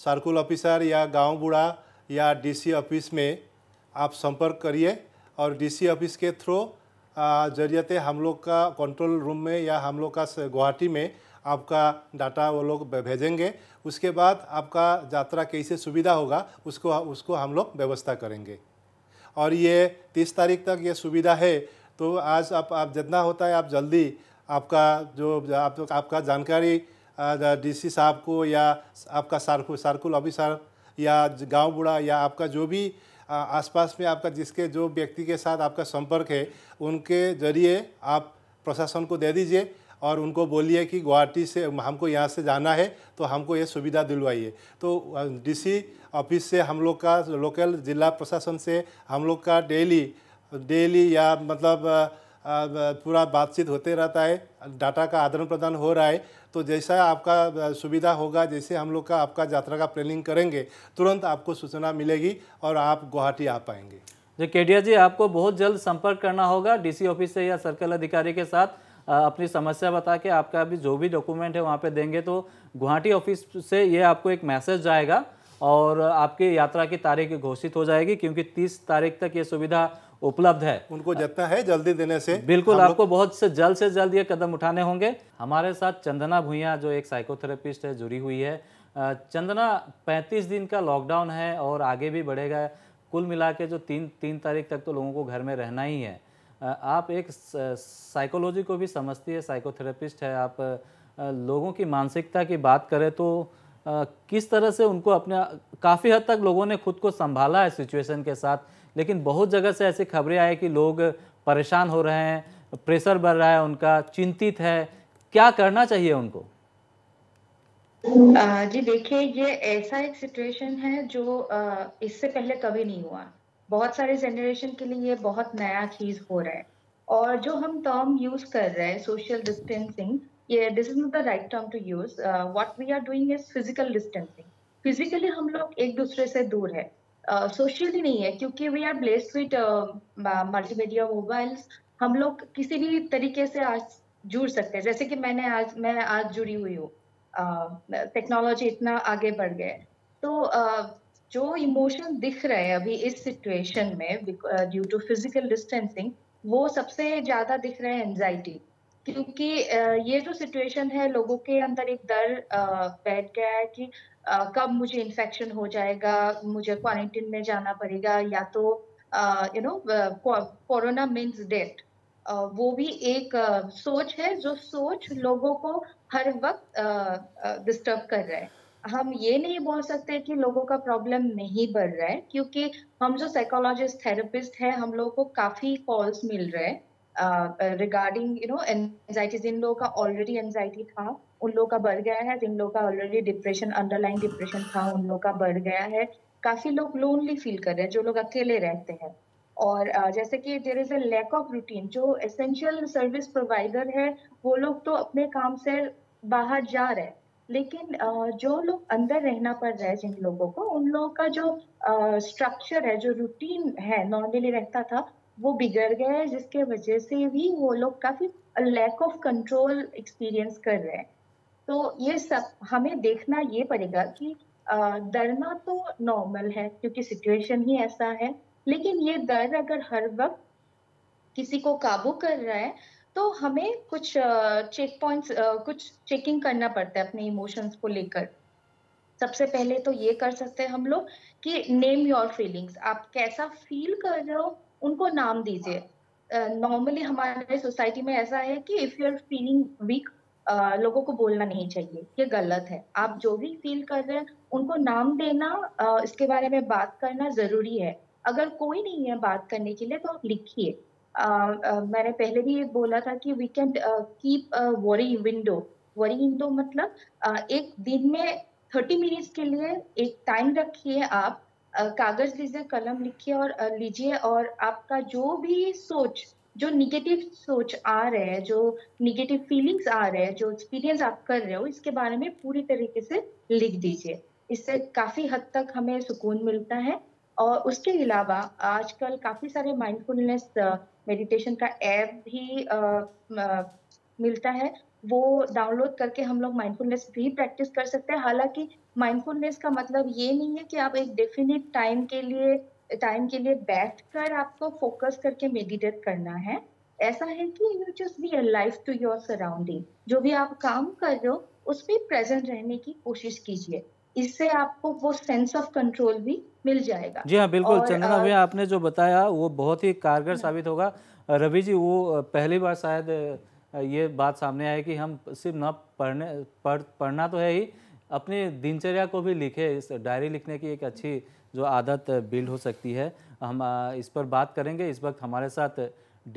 सर्कुल ऑफिसर या गांव बूढ़ा या डीसी ऑफिस में आप संपर्क करिए और डीसी ऑफिस के थ्रू जरिए हम लोग का कंट्रोल रूम में या हम लोग का गुवाहाटी में आपका डाटा वो लोग भेजेंगे उसके बाद आपका यात्रा कैसे सुविधा होगा उसको उसको हम लोग व्यवस्था करेंगे और ये तीस तारीख तक ये सुविधा है तो आज आप आप जितना होता है आप जल्दी आपका जो आप तो, आपका जानकारी डीसी साहब को या आपका सार्कुल सार्कुल ऑफिसर या गांव बूढ़ा या आपका जो भी आसपास में आपका जिसके जो व्यक्ति के साथ आपका संपर्क है उनके जरिए आप प्रशासन को दे दीजिए और उनको बोलिए कि गुवाहाटी से हमको यहाँ से जाना है तो हमको ये सुविधा दिलवाइए तो डीसी ऑफिस से हम लोग का लोकल जिला प्रशासन से हम लोग का डेली डेली या मतलब पूरा बातचीत होते रहता है डाटा का आदान प्रदान हो रहा है तो जैसा आपका सुविधा होगा जैसे हम लोग का आपका यात्रा का प्लानिंग करेंगे तुरंत आपको सूचना मिलेगी और आप गुवाहाटी आ पाएंगे जी केडिया जी आपको बहुत जल्द संपर्क करना होगा डीसी ऑफिस से या सर्कल अधिकारी के साथ अपनी समस्या बता के आपका अभी जो भी डॉक्यूमेंट है वहाँ पे देंगे तो गुवाहाटी ऑफिस से ये आपको एक मैसेज जाएगा और आपकी यात्रा की तारीख घोषित हो जाएगी क्योंकि तीस तारीख तक ये सुविधा उपलब्ध है उनको जितना है जल्दी देने से बिल्कुल आपको बहुत से जल्द से जल्द ये कदम उठाने होंगे हमारे साथ चंदना भूया जो एक साइकोथेरेपिस्ट है जुड़ी हुई है चंदना पैंतीस दिन का लॉकडाउन है और आगे भी बढ़ेगा कुल मिला के जो तीन तीन तारीख तक तो लोगों को घर में रहना ही है आप एक साइकोलॉजी को भी समझती है साइकोथेरेपिस्ट है आप लोगों की मानसिकता की बात करें तो किस तरह से उनको अपने काफ़ी हद तक लोगों ने खुद को संभाला है सिचुएशन के साथ लेकिन बहुत जगह से ऐसी खबरें आई कि लोग परेशान हो रहे हैं प्रेशर बढ़ रहा है उनका चिंतित है क्या करना चाहिए उनको जी देखिए ये ऐसा एक सिचुएशन है जो इससे पहले कभी नहीं हुआ बहुत सारे जनरेशन के लिए ये बहुत नया चीज़ हो रहा है और जो हम टर्म यूज़ कर रहे हैं सोशल डिस्टेंसिंग ये this is not the right term to use what we are doing is physical distancing physically हम लोग एक दूसरे से दूर है सोशली uh, नहीं है क्योंकि we are blessed with multimedia mobiles हम लोग किसी भी तरीके से आज जुड़ सकते हैं जैसे कि मैंने आज मैं आज जुड़ी हुई हूँ टेक्नोलॉजी uh, इतना आगे बढ़ गया है तो uh, जो इमोशन दिख रहे हैं अभी इस सिचुएशन में ड्यू टू फिजिकल डिस्टेंसिंग वो सबसे ज्यादा दिख रहे हैं एनजाइटी क्योंकि ये जो सिचुएशन है लोगों के अंदर एक डर बैठ गया है कि कब मुझे इन्फेक्शन हो जाएगा मुझे क्वारंटीन में जाना पड़ेगा या तो you know corona means death वो भी एक सोच है जो सोच लोगों को हर वक्त डिस्टर्ब कर रहा है हम ये नहीं बोल सकते कि लोगों का प्रॉब्लम नहीं बढ़ रहा है क्योंकि हम जो साइकोलॉजिस्ट थेरेपिस्ट है हम लोगों को काफी कॉल्स मिल रहे हैं रिगार्डिंग यू नो एनजाइटी जिन लोगों का ऑलरेडी एनजाइटी था उन लोगों का बढ़ गया है जिन लोगों का ऑलरेडी डिप्रेशन अंडरलाइन डिप्रेशन था उन लोगों का बढ़ गया है काफी लोग लोनली फील कर रहे हैं जो लोग अकेले रहते हैं और जैसे कि there is a lack of routine जो एसेंशियल सर्विस प्रोवाइडर है वो लोग तो अपने काम से बाहर जा रहे हैं लेकिन जो लोग अंदर रहना पड़ रहा है जिन लोगों को उन लोगों का जो स्ट्रक्चर है जो रूटीन है नॉर्मली रहता था वो बिगड़ गया है जिसके वजह से भी वो लोग काफी लैक ऑफ कंट्रोल एक्सपीरियंस कर रहे हैं तो ये सब हमें देखना ये पड़ेगा कि डरना तो नॉर्मल है क्योंकि सिचुएशन ही ऐसा है लेकिन ये डर अगर हर वक्त किसी को काबू कर रहा है तो हमें कुछ चेक पॉइंट्स कुछ चेकिंग करना पड़ता है अपने इमोशंस को लेकर सबसे पहले तो ये कर सकते हैं हम लोग कि नेम योर फीलिंग्स आप कैसा फील कर रहे हो उनको नाम दीजिए नॉर्मली हमारे सोसाइटी में ऐसा है कि if you are feeling weak लोगों को बोलना नहीं चाहिए ये गलत है आप जो भी फील कर रहे हैं उनको नाम देना uh, इसके बारे में बात करना जरूरी है अगर कोई नहीं है बात करने के लिए तो आप लिखिए मैंने पहले भी एक बोला था कि we can keep worry window worry window मतलब uh, एक दिन में थर्टी मिनट्स के लिए एक टाइम रखिए आप uh, कागज लीजिए कलम लिखिए और uh, लीजिए और आपका जो भी सोच जो निगेटिव सोच आ रहे हैं जो निगेटिव फीलिंग्स आ रहे हैं जो एक्सपीरियंस आप कर रहे हो इसके बारे में पूरी तरीके से लिख दीजिए इससे काफी हद तक हमें सुकून मिलता है और उसके अलावा आजकल काफ़ी सारे माइंडफुलनेस मेडिटेशन का ऐप भी आ, आ, मिलता है वो डाउनलोड करके हम लोग माइंडफुलनेस भी प्रैक्टिस कर सकते हैं हालांकि माइंडफुलनेस का मतलब ये नहीं है कि आप एक डेफिनेट टाइम के लिए टाइम के लिए बैठकर आपको फोकस करके मेडिटेट करना है ऐसा है कि you just be life to your surrounding जो भी आप काम कर रहे हो उसमें प्रेजेंट रहने की कोशिश कीजिए इससे आपको वो सेंस ऑफ कंट्रोल भी मिल जाएगा जी हाँ बिल्कुल चंदना भैया आपने जो बताया वो बहुत ही कारगर हाँ। साबित होगा रवि जी वो पहली बार शायद ये बात सामने आई कि हम सिर्फ न पढ़ने पढ़ पढ़ना तो है ही अपनी दिनचर्या को भी लिखे इस डायरी लिखने की एक अच्छी जो आदत बिल्ड हो सकती है हम इस पर बात करेंगे इस वक्त हमारे साथ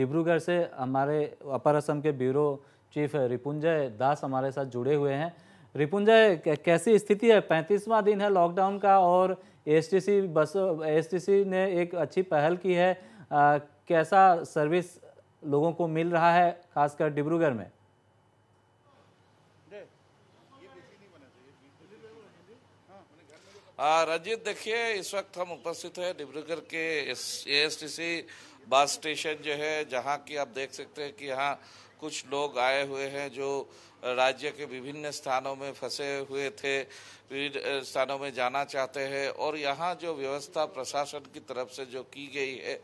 डिब्रूगढ़ से हमारे अपर असम के ब्यूरो चीफ रिपुंजय दास हमारे साथ जुड़े हुए हैं रिपुंजय कैसी स्थिति है पैंतीसवां दिन है लॉकडाउन का और एसटीसी बस एसटीसी ने एक अच्छी पहल की है आ, कैसा सर्विस लोगों को मिल रहा है खासकर डिब्रूगढ़ में रंजीत देखिए इस वक्त हम उपस्थित हैं डिब्रूगढ़ के S T C bus station जो है जहाँ की आप देख सकते हैं कि यहाँ कुछ लोग आए हुए हैं जो राज्य के विभिन्न स्थानों में फंसे हुए थे विभिन्न स्थानों में जाना चाहते हैं और यहाँ जो व्यवस्था प्रशासन की तरफ से जो की गई है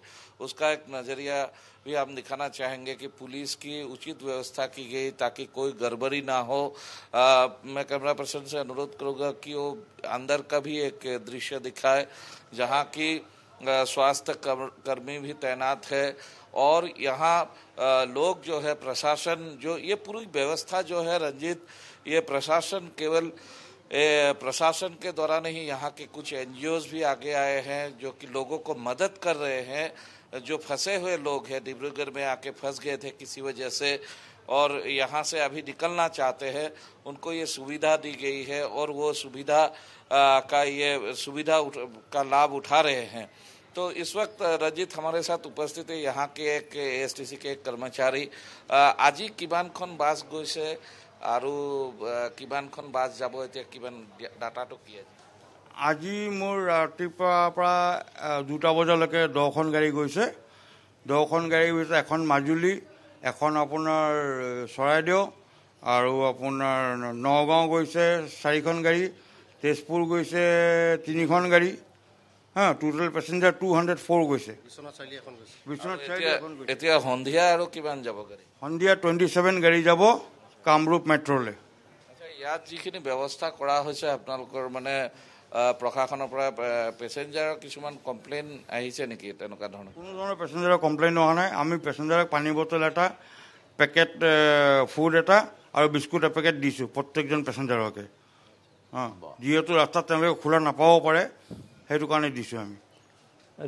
उसका एक नज़रिया भी हम दिखाना चाहेंगे कि पुलिस की उचित व्यवस्था की गई ताकि कोई गड़बड़ी ना हो आ, मैं कैमरा पर्सन से अनुरोध करूँगा कि वो अंदर का भी एक दृश्य दिखाए जहाँ की स्वास्थ्य कर्मी भी तैनात है और यहाँ लोग जो है प्रशासन जो ये पूरी व्यवस्था जो है रंजीत ये प्रशासन केवल प्रशासन के द्वारा नहीं यहाँ के कुछ एन भी आगे आए हैं जो कि लोगों को मदद कर रहे हैं जो फंसे हुए लोग हैं डिब्रूगढ़ में आके फंस गए थे किसी वजह से और यहाँ से अभी निकलना चाहते हैं उनको ये सुविधा दी गई है और वो सुविधा का ये सुविधा उठ, का लाभ उठा रहे हैं तो इस वक्त रजित हमारे साथ उपस्थित है यहाँ के एक एसटीसी के कर्मचारी आज किबान खन बास गई আৰু কিমানখন বাছ যাব এতিয়া কিমান ডাটাটো কি আছে আজি মোৰ ৰাতিপুৱাৰ পৰা দুটা বজালৈকে দহখন গাড়ী গৈছে দহখন গাড়ী গৈছে এখন মাজুলী এখন আপোনাৰ চৰাইদেউ আৰু আপোনাৰ নগাঁও গৈছে চাৰিখন গাড়ী তেজপুৰ গৈছে তিনিখন গাড়ী হা total passenger two hundred four গৈছে বিশ্বনাথ চাৰিআ এতিয়া সন্ধিয়া আৰু কিমান যাব গাড়ী সন্ধিয়া টুৱেণ্টি ছেভেন গাড়ী যাব কামৰূপ মেট্ৰলে ইয়াত যিখিনি ব্যৱস্থা কৰা হৈছে আপোনালোকৰ মানে প্ৰশাসনৰ পৰা পেছেঞ্জাৰৰ কিছুমান কমপ্লেইন আহিছে নেকি তেনেকুৱা ধৰণৰ কোনো ধৰণৰ পেছেঞ্জাৰৰ কমপ্লেইন অহা নাই আমি পেছেঞ্জাৰক পানী বটল এটা পেকেট ফুড এটা আৰু বিস্কুট এপেকেট দিছোঁ প্ৰত্যেকজন পেছেঞ্জাৰকে অঁ যিহেতু ৰাস্তাত তেওঁলোকে খোলা নাপাব পাৰে সেইটো কাৰণে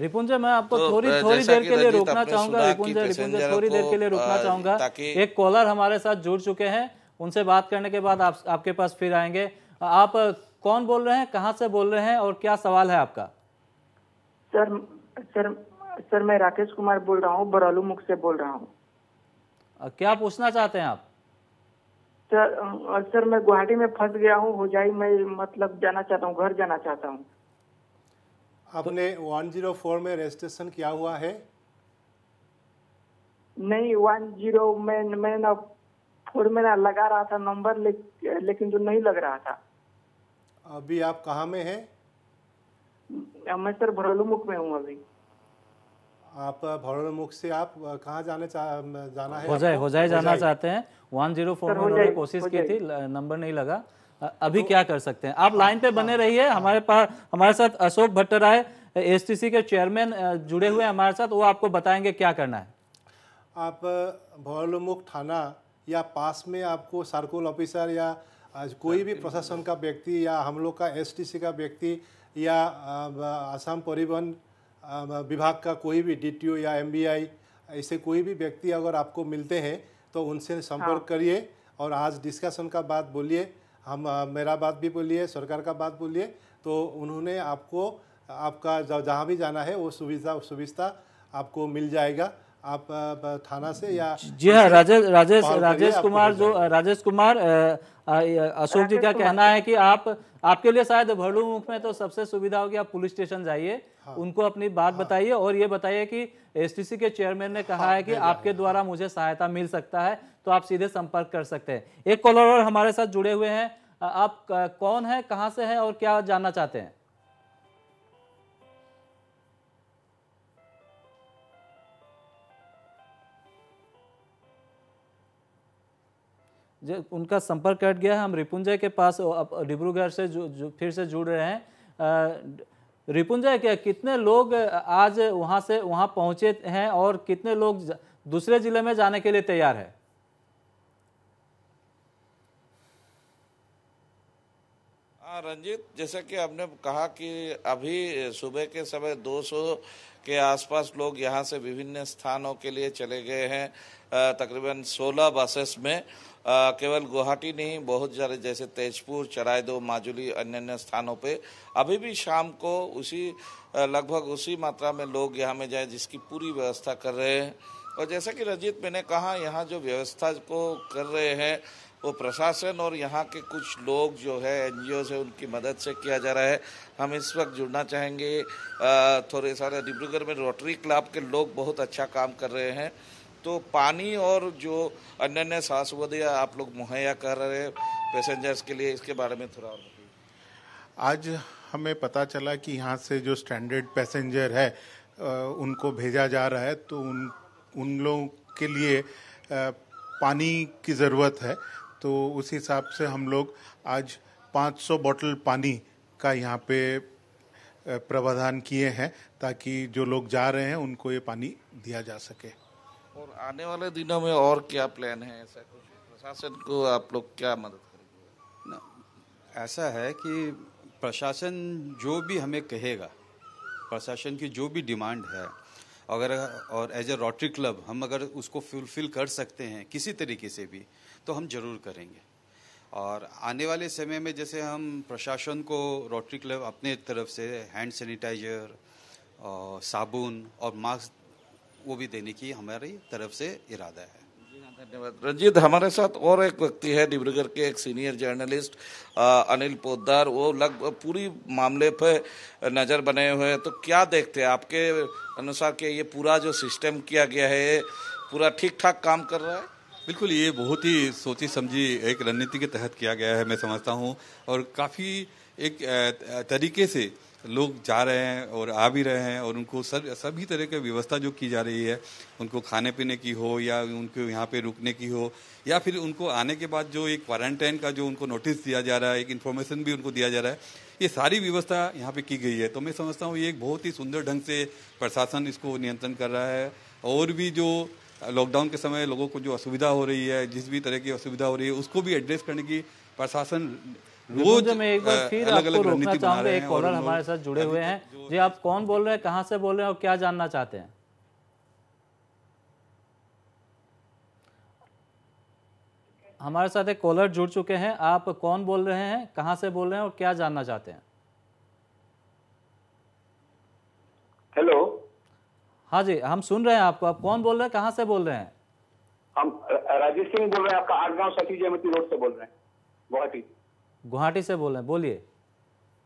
रिपुंजय मैं आपको तो थोड़ी थोड़ी देर के लिए रोकना चाहूंगा रिपुंजय रिपुंजय थोड़ी देर के लिए रोकना चाहूंगा एक कॉलर हमारे साथ जुड़ चुके हैं उनसे बात करने के बाद आप आपके पास फिर आएंगे आप कौन बोल रहे हैं कहाँ से बोल रहे हैं और क्या सवाल है आपका सर सर सर मैं राकेश कुमार बोल रहा हूँ बरौलू मुख से बोल रहा हूँ क्या पूछना चाहते हैं आप सर सर मैं गुवाहाटी में फंस गया हूँ हो जाए मैं मतलब जाना चाहता हूँ घर जाना चाहता हूँ तो- आपने फोर में रजिस्ट्रेशन किया हुआ है नहीं वन जीरो में मैं ना फोर में ना लगा रहा था नंबर ले, लेकिन जो तो नहीं लग रहा था अभी आप कहाँ में हैं मैं सर भरलुमुख में हूँ अभी आप भरलुमुख से आप कहाँ जाने जाना है हो जाए हो जाए जाना चाहते हैं वन जीरो फोर में उन्होंने कोशिश की थी नंबर नहीं लगा अभी तो, क्या कर सकते हैं आप हाँ, लाइन पे बने हाँ। रहिए हमारे पास हमारे साथ अशोक आए एस के चेयरमैन जुड़े हुए हैं हमारे साथ वो आपको बताएंगे क्या करना है आप भौलोमुख थाना या पास में आपको सर्कुल ऑफिसर या कोई भी प्रशासन का व्यक्ति या हम लोग का एसटीसी का व्यक्ति या आसाम परिवहन विभाग का कोई भी डी या एम ऐसे कोई भी व्यक्ति अगर आपको मिलते हैं तो उनसे संपर्क हाँ। करिए और आज डिस्कशन का बात बोलिए हम मेरा बात भी बोलिए सरकार का बात बोलिए तो उन्होंने आपको आपका जहाँ भी जाना है वो सुविधा सुविधा आपको मिल जाएगा आप थाना से या जी हाँ राजेश राजेश राजेश कुमार जो राजेश कुमार अशोक जी का कहना है कि आप आपके लिए शायद भरलू मुख में तो सबसे सुविधा होगी आप पुलिस स्टेशन जाइए हाँ। उनको अपनी बात हाँ, बताइए और ये बताइए कि एसटीसी के चेयरमैन ने कहा हाँ, है कि आपके द्वारा मुझे सहायता मिल सकता है तो आप सीधे संपर्क कर सकते हैं एक कॉलर और हमारे साथ जुड़े हुए हैं आप कौन है कहाँ से है और क्या जानना चाहते हैं उनका संपर्क कट गया है हम रिपुंजय के पास डिब्रूगढ़ से जो, जो फिर से जुड़ रहे हैं आ, रिपुंजय क्या कितने लोग आज वहाँ से वहाँ पहुँचे हैं और कितने लोग दूसरे जिले में जाने के लिए तैयार है हाँ रंजीत जैसा कि आपने कहा कि अभी सुबह के समय 200 के आसपास लोग यहाँ से विभिन्न स्थानों के लिए चले गए हैं तकरीबन 16 बसेस में केवल गुवाहाटी नहीं बहुत सारे जैसे तेजपुर चरायदो माजुली अन्य अन्य स्थानों पे अभी भी शाम को उसी लगभग उसी मात्रा में लोग यहाँ में जाए जिसकी पूरी व्यवस्था कर रहे हैं और जैसा कि रजित मैंने कहा यहाँ जो व्यवस्था को कर रहे हैं वो प्रशासन और यहाँ के कुछ लोग जो है एन जी है उनकी मदद से किया जा रहा है हम इस वक्त जुड़ना चाहेंगे थोड़े सारे डिब्रूगढ़ में रोटरी क्लब के लोग बहुत अच्छा काम कर रहे हैं तो पानी और जो अन्य अन्य सासवधिया आप लोग मुहैया कर रहे हैं पैसेंजर्स के लिए इसके बारे में थोड़ा और आज हमें पता चला कि यहाँ से जो स्टैंडर्ड पैसेंजर है उनको भेजा जा रहा है तो उन उन लोगों के लिए पानी की ज़रूरत है तो उस हिसाब से हम लोग आज 500 बॉटल पानी का यहाँ पे प्रावधान किए हैं ताकि जो लोग जा रहे हैं उनको ये पानी दिया जा सके और आने वाले दिनों में और क्या प्लान है ऐसा कुछ प्रशासन को आप लोग क्या मदद करेंगे ऐसा है कि प्रशासन जो भी हमें कहेगा प्रशासन की जो भी डिमांड है अगर और एज ए रोटरी क्लब हम अगर उसको फुलफिल कर सकते हैं किसी तरीके से भी तो हम जरूर करेंगे और आने वाले समय में जैसे हम प्रशासन को रोटरी क्लब अपने तरफ से हैंड सैनिटाइजर साबुन और मास्क वो भी देने की हमारी तरफ से इरादा है हाँ, धन्यवाद रंजीत हमारे साथ और एक व्यक्ति है डिब्रुगढ़ के एक सीनियर जर्नलिस्ट अनिल पोदार वो लगभग पूरी मामले पर नज़र बने हुए हैं तो क्या देखते हैं आपके अनुसार के ये पूरा जो सिस्टम किया गया है पूरा ठीक ठाक काम कर रहा है बिल्कुल ये बहुत ही सोची समझी एक रणनीति के तहत किया गया है मैं समझता हूँ और काफ़ी एक तरीके से लोग जा रहे हैं और आ भी रहे हैं और उनको सब सभी तरह की व्यवस्था जो की जा रही है उनको खाने पीने की हो या उनको यहाँ पे रुकने की हो या फिर उनको आने के बाद जो एक क्वारंटाइन का जो उनको नोटिस दिया जा रहा है एक इन्फॉर्मेशन भी उनको दिया जा रहा है ये सारी व्यवस्था यहाँ पे की गई है तो मैं समझता हूँ ये एक बहुत ही सुंदर ढंग से प्रशासन इसको नियंत्रण कर रहा है और भी जो लॉकडाउन के समय लोगों को जो असुविधा हो रही है जिस भी तरह की असुविधा हो रही है उसको भी एड्रेस करने की प्रशासन रोज मैं एक बार फिर आपको रोकना चाहूंगा एक कॉलर हमारे साथ जुड़े हुए हैं जी आप कौन बोल रहे हैं कहाँ से बोल रहे हैं और क्या जानना चाहते हैं हमारे साथ एक कॉलर जुड़ चुके हैं आप कौन बोल रहे हैं कहाँ से बोल रहे हैं और क्या जानना चाहते हैं हेलो हाँ जी हम सुन रहे हैं आपको आप कौन बोल रहे हैं कहाँ से बोल रहे हैं हम राजेश सिंह बोल रहे हैं आपका आठ गाँव सती जयमती रोड से बोल रहे हैं गुवाहाटी गुवाहाटी से बोल रहे हैं बोलिए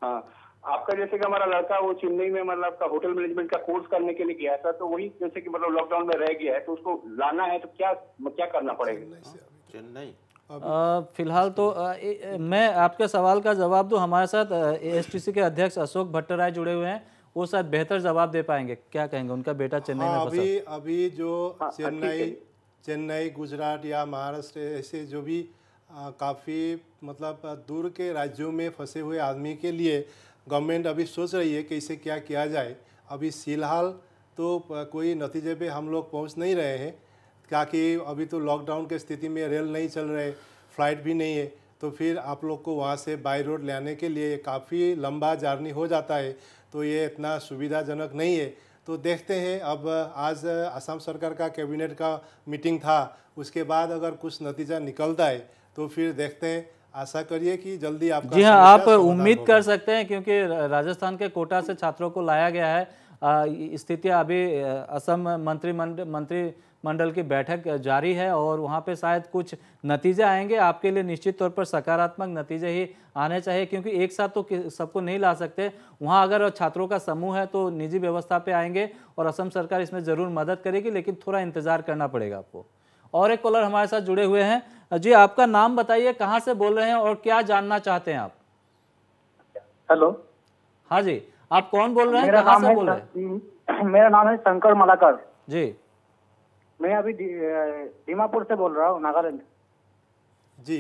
हाँ, आपका जैसे कि हमारा लड़का वो चेन्नई में मतलब आपका होटल मैनेजमेंट का कोर्स करने के लिए गया था तो वही जैसे कि मतलब लॉकडाउन में रह गया है तो उसको लाना है तो क्या क्या करना पड़ेगा चेन्नई फिलहाल तो आ, ए, मैं आपके सवाल का जवाब दूं हमारे साथ एसटीसी के अध्यक्ष अशोक भट्टराय जुड़े हुए हैं वो शायद बेहतर जवाब दे पाएंगे क्या कहेंगे उनका बेटा चेन्नई हाँ, में अभी अभी जो हाँ, हाँ, चेन्नई चेन्नई गुजरात या महाराष्ट्र ऐसे जो भी काफ़ी मतलब दूर के राज्यों में फंसे हुए आदमी के लिए गवर्नमेंट अभी सोच रही है कि इसे क्या किया जाए अभी फिलहाल तो कोई नतीजे पे हम लोग पहुंच नहीं रहे हैं ताकि अभी तो लॉकडाउन के स्थिति में रेल नहीं चल रहे फ्लाइट भी नहीं है तो फिर आप लोग को वहाँ से बाई रोड लाने के लिए काफ़ी लंबा जर्नी हो जाता है तो ये इतना सुविधाजनक नहीं है तो देखते हैं अब आज असम सरकार का कैबिनेट का मीटिंग था उसके बाद अगर कुछ नतीजा निकलता है तो फिर देखते हैं आशा करिए कि जल्दी आप जी हाँ आप उम्मीद कर सकते हैं क्योंकि राजस्थान के कोटा से छात्रों को लाया गया है स्थिति अभी असम मंत्रिमंडल मंत्री मंडल की बैठक जारी है और वहाँ पे शायद कुछ नतीजे आएंगे आपके लिए निश्चित तौर पर सकारात्मक नतीजे ही आने चाहिए क्योंकि एक साथ तो सबको नहीं ला सकते वहाँ अगर छात्रों का समूह है तो निजी व्यवस्था पे आएंगे और असम सरकार इसमें ज़रूर मदद करेगी लेकिन थोड़ा इंतज़ार करना पड़ेगा आपको और एक कॉलर हमारे साथ जुड़े हुए हैं जी आपका नाम बताइए कहाँ से बोल रहे हैं और क्या जानना चाहते हैं आप हेलो हाँ जी आप कौन बोल रहे हैं कहाँ से बोल रहे हैं मेरा नाम है शंकर मलाकर जी मैं अभी दीमापुर से बोल रहा हूँ नागालैंड जी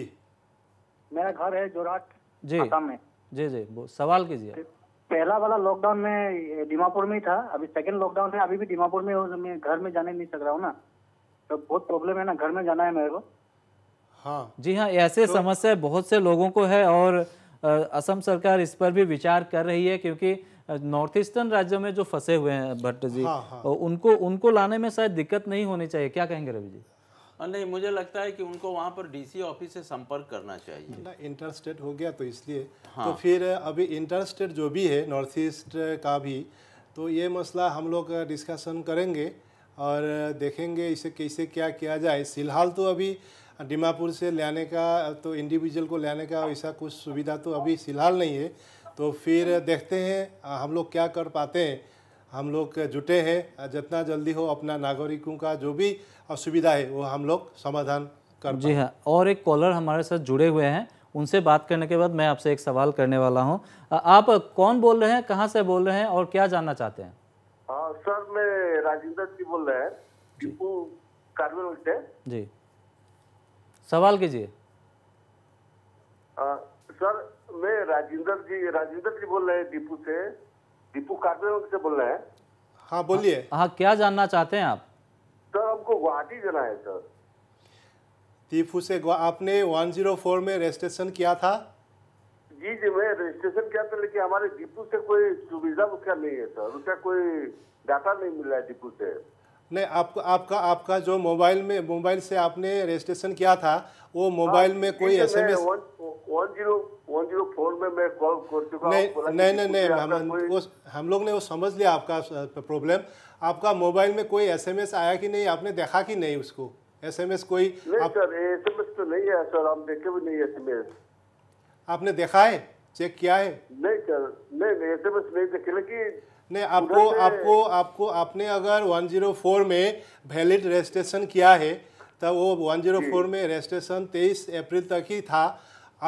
मेरा घर है जोराट जी में जी जी सवाल कीजिए पहला वाला लॉकडाउन में दीमापुर में ही था अभी सेकंड लॉकडाउन है अभी भी दीमापुर में घर में जाने नहीं सक रहा हूँ ना तो बहुत प्रॉब्लम है ना घर में जाना है मेरे को हाँ जी हाँ ऐसे तो, समस्या बहुत से लोगों को है और असम सरकार इस पर भी विचार कर रही है क्योंकि नॉर्थ ईस्टर्न राज्यों में जो फंसे हुए हैं भट्ट जी हाँ, हाँ। उनको उनको लाने में शायद दिक्कत नहीं होनी चाहिए क्या कहेंगे रवि जी नहीं मुझे लगता है कि उनको वहाँ पर डीसी ऑफिस से संपर्क करना चाहिए ना इंटर स्टेट हो गया तो इसलिए तो हाँ। तो फिर अभी इंटर स्टेट जो भी है नॉर्थ ईस्ट का भी तो ये मसला हम लोग डिस्कशन करेंगे और देखेंगे इसे कैसे क्या किया जाए फिलहाल तो अभी डिमापुर से लाने का तो इंडिविजुअल को लाने का ऐसा कुछ सुविधा तो अभी फिलहाल नहीं है तो फिर देखते हैं हम लोग क्या कर पाते हैं हम लोग जुटे हैं जितना जल्दी हो अपना नागरिकों का जो भी असुविधा है वो हम लोग समाधान कर जी हाँ और एक कॉलर हमारे साथ जुड़े हुए हैं उनसे बात करने के बाद मैं आपसे एक सवाल करने वाला हूँ आप कौन बोल रहे हैं कहाँ से बोल रहे हैं और क्या जानना चाहते हैं हाँ, सर मैं राजेंद्र जी बोल रहे हैं जी सवाल कीजिए हाँ, सर मैं राजेंद्र जी राजेंद्र जी बोल रहे हैं दीपू से दीपू कार्मेल से बोल रहे हैं हाँ बोलिए हाँ, हाँ क्या जानना चाहते हैं आप सर हमको गुवाहाटी जाना है सर दीपू से आपने 104 में रजिस्ट्रेशन किया था जी जी मैं रजिस्ट्रेशन किया था लेकिन हमारे डिपू से कोई सुविधा उसका नहीं है सर उसका कोई डाटा नहीं मिल रहा है डिपू से नहीं आपको आपका आपका जो मोबाइल में मोबाइल से आपने रजिस्ट्रेशन किया था वो मोबाइल हाँ, में कोई एस एम एस नहीं नहीं नहीं नहीं हम वो हम लोग ने वो समझ लिया आपका प्रॉब्लम आपका मोबाइल में कोई एसएमएस आया कि नहीं आपने देखा कि नहीं उसको एसएमएस कोई नहीं आप... सर एसएमएस तो नहीं है सर हम देखे भी नहीं एसएमएस आपने देखा है चेक किया है नहीं सर नहीं नहीं बस नहीं देखे लेकिन नहीं आपको आपको आपको आपने अगर 104 में वैलिड रजिस्ट्रेशन किया है तो वो 104 में रजिस्ट्रेशन 23 अप्रैल तक ही था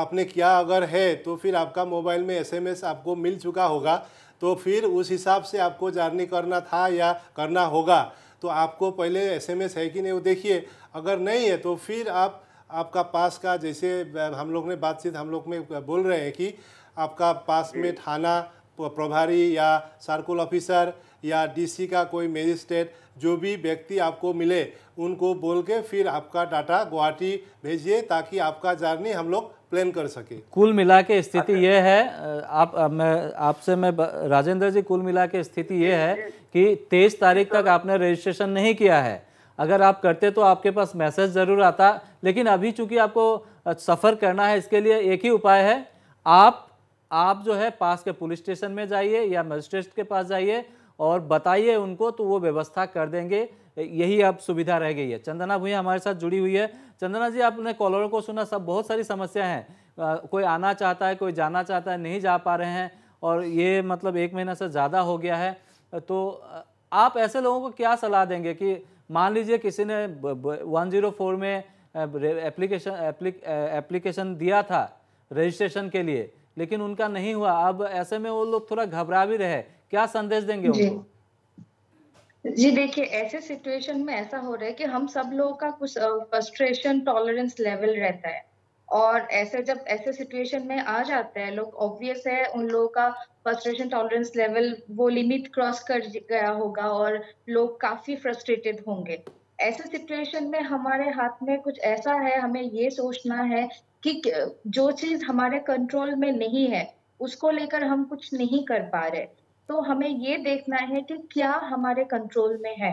आपने किया अगर है तो फिर आपका मोबाइल में एसएमएस आपको मिल चुका होगा तो फिर उस हिसाब से आपको जारनी करना था या करना होगा तो आपको पहले एसएमएस है कि नहीं वो देखिए अगर नहीं है तो फिर आप आपका पास का जैसे हम लोग ने बातचीत हम लोग में बोल रहे हैं कि आपका पास में थाना प्रभारी या सर्कल ऑफिसर या डीसी का कोई मेजिस्ट्रेट जो भी व्यक्ति आपको मिले उनको बोल के फिर आपका डाटा गुवाहाटी भेजिए ताकि आपका जर्नी हम लोग प्लान कर सके कुल मिला के स्थिति यह है आप मैं आपसे मैं राजेंद्र जी कुल मिला के स्थिति यह है कि तेईस तारीख तक आपने रजिस्ट्रेशन नहीं किया है अगर आप करते तो आपके पास मैसेज ज़रूर आता लेकिन अभी चूँकि आपको सफ़र करना है इसके लिए एक ही उपाय है आप आप जो है पास के पुलिस स्टेशन में जाइए या मजिस्ट्रेट के पास जाइए और बताइए उनको तो वो व्यवस्था कर देंगे यही अब सुविधा रह गई है चंदना भूया हमारे साथ जुड़ी हुई है चंदना जी आपने कॉलरों को सुना सब बहुत सारी समस्या हैं कोई आना चाहता है कोई जाना चाहता है नहीं जा पा रहे हैं और ये मतलब एक महीना से ज़्यादा हो गया है तो आप ऐसे लोगों को क्या सलाह देंगे कि मान लीजिए किसी ने 104 में एप्लीकेशन एप्लीकेशन दिया था रजिस्ट्रेशन के लिए लेकिन उनका नहीं हुआ अब ऐसे में वो लोग थोड़ा घबरा भी रहे क्या संदेश देंगे उनको जी देखिए ऐसे सिचुएशन में ऐसा हो रहा है कि हम सब लोगों का कुछ फ्रस्ट्रेशन टॉलरेंस लेवल रहता है और ऐसे जब ऐसे सिचुएशन में आ जाते हैं लोग ऑब्वियस है उन लोगों का फ्रस्ट्रेशन टॉलरेंस लेवल वो लिमिट क्रॉस कर गया होगा और लोग काफी फ्रस्ट्रेटेड होंगे ऐसे सिचुएशन में हमारे हाथ में कुछ ऐसा है हमें ये सोचना है कि जो चीज हमारे कंट्रोल में नहीं है उसको लेकर हम कुछ नहीं कर पा रहे तो हमें ये देखना है कि क्या हमारे कंट्रोल में है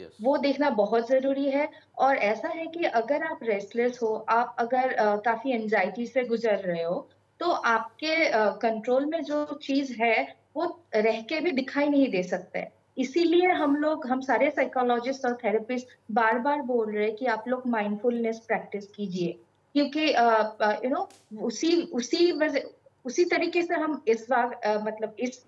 yes. वो देखना बहुत जरूरी है और ऐसा है कि अगर आप रेस्टलेस हो आप अगर आ, काफी एंजाइटी से गुजर रहे हो तो आपके कंट्रोल में जो चीज है वो रह के भी दिखाई नहीं दे सकते इसीलिए हम लोग हम सारे साइकोलॉजिस्ट और थेरेपिस्ट बार बार बोल रहे हैं कि आप लोग माइंडफुलनेस प्रैक्टिस कीजिए क्योंकि यू नो उसी उसी उसी तरीके से हम इस बार मतलब इस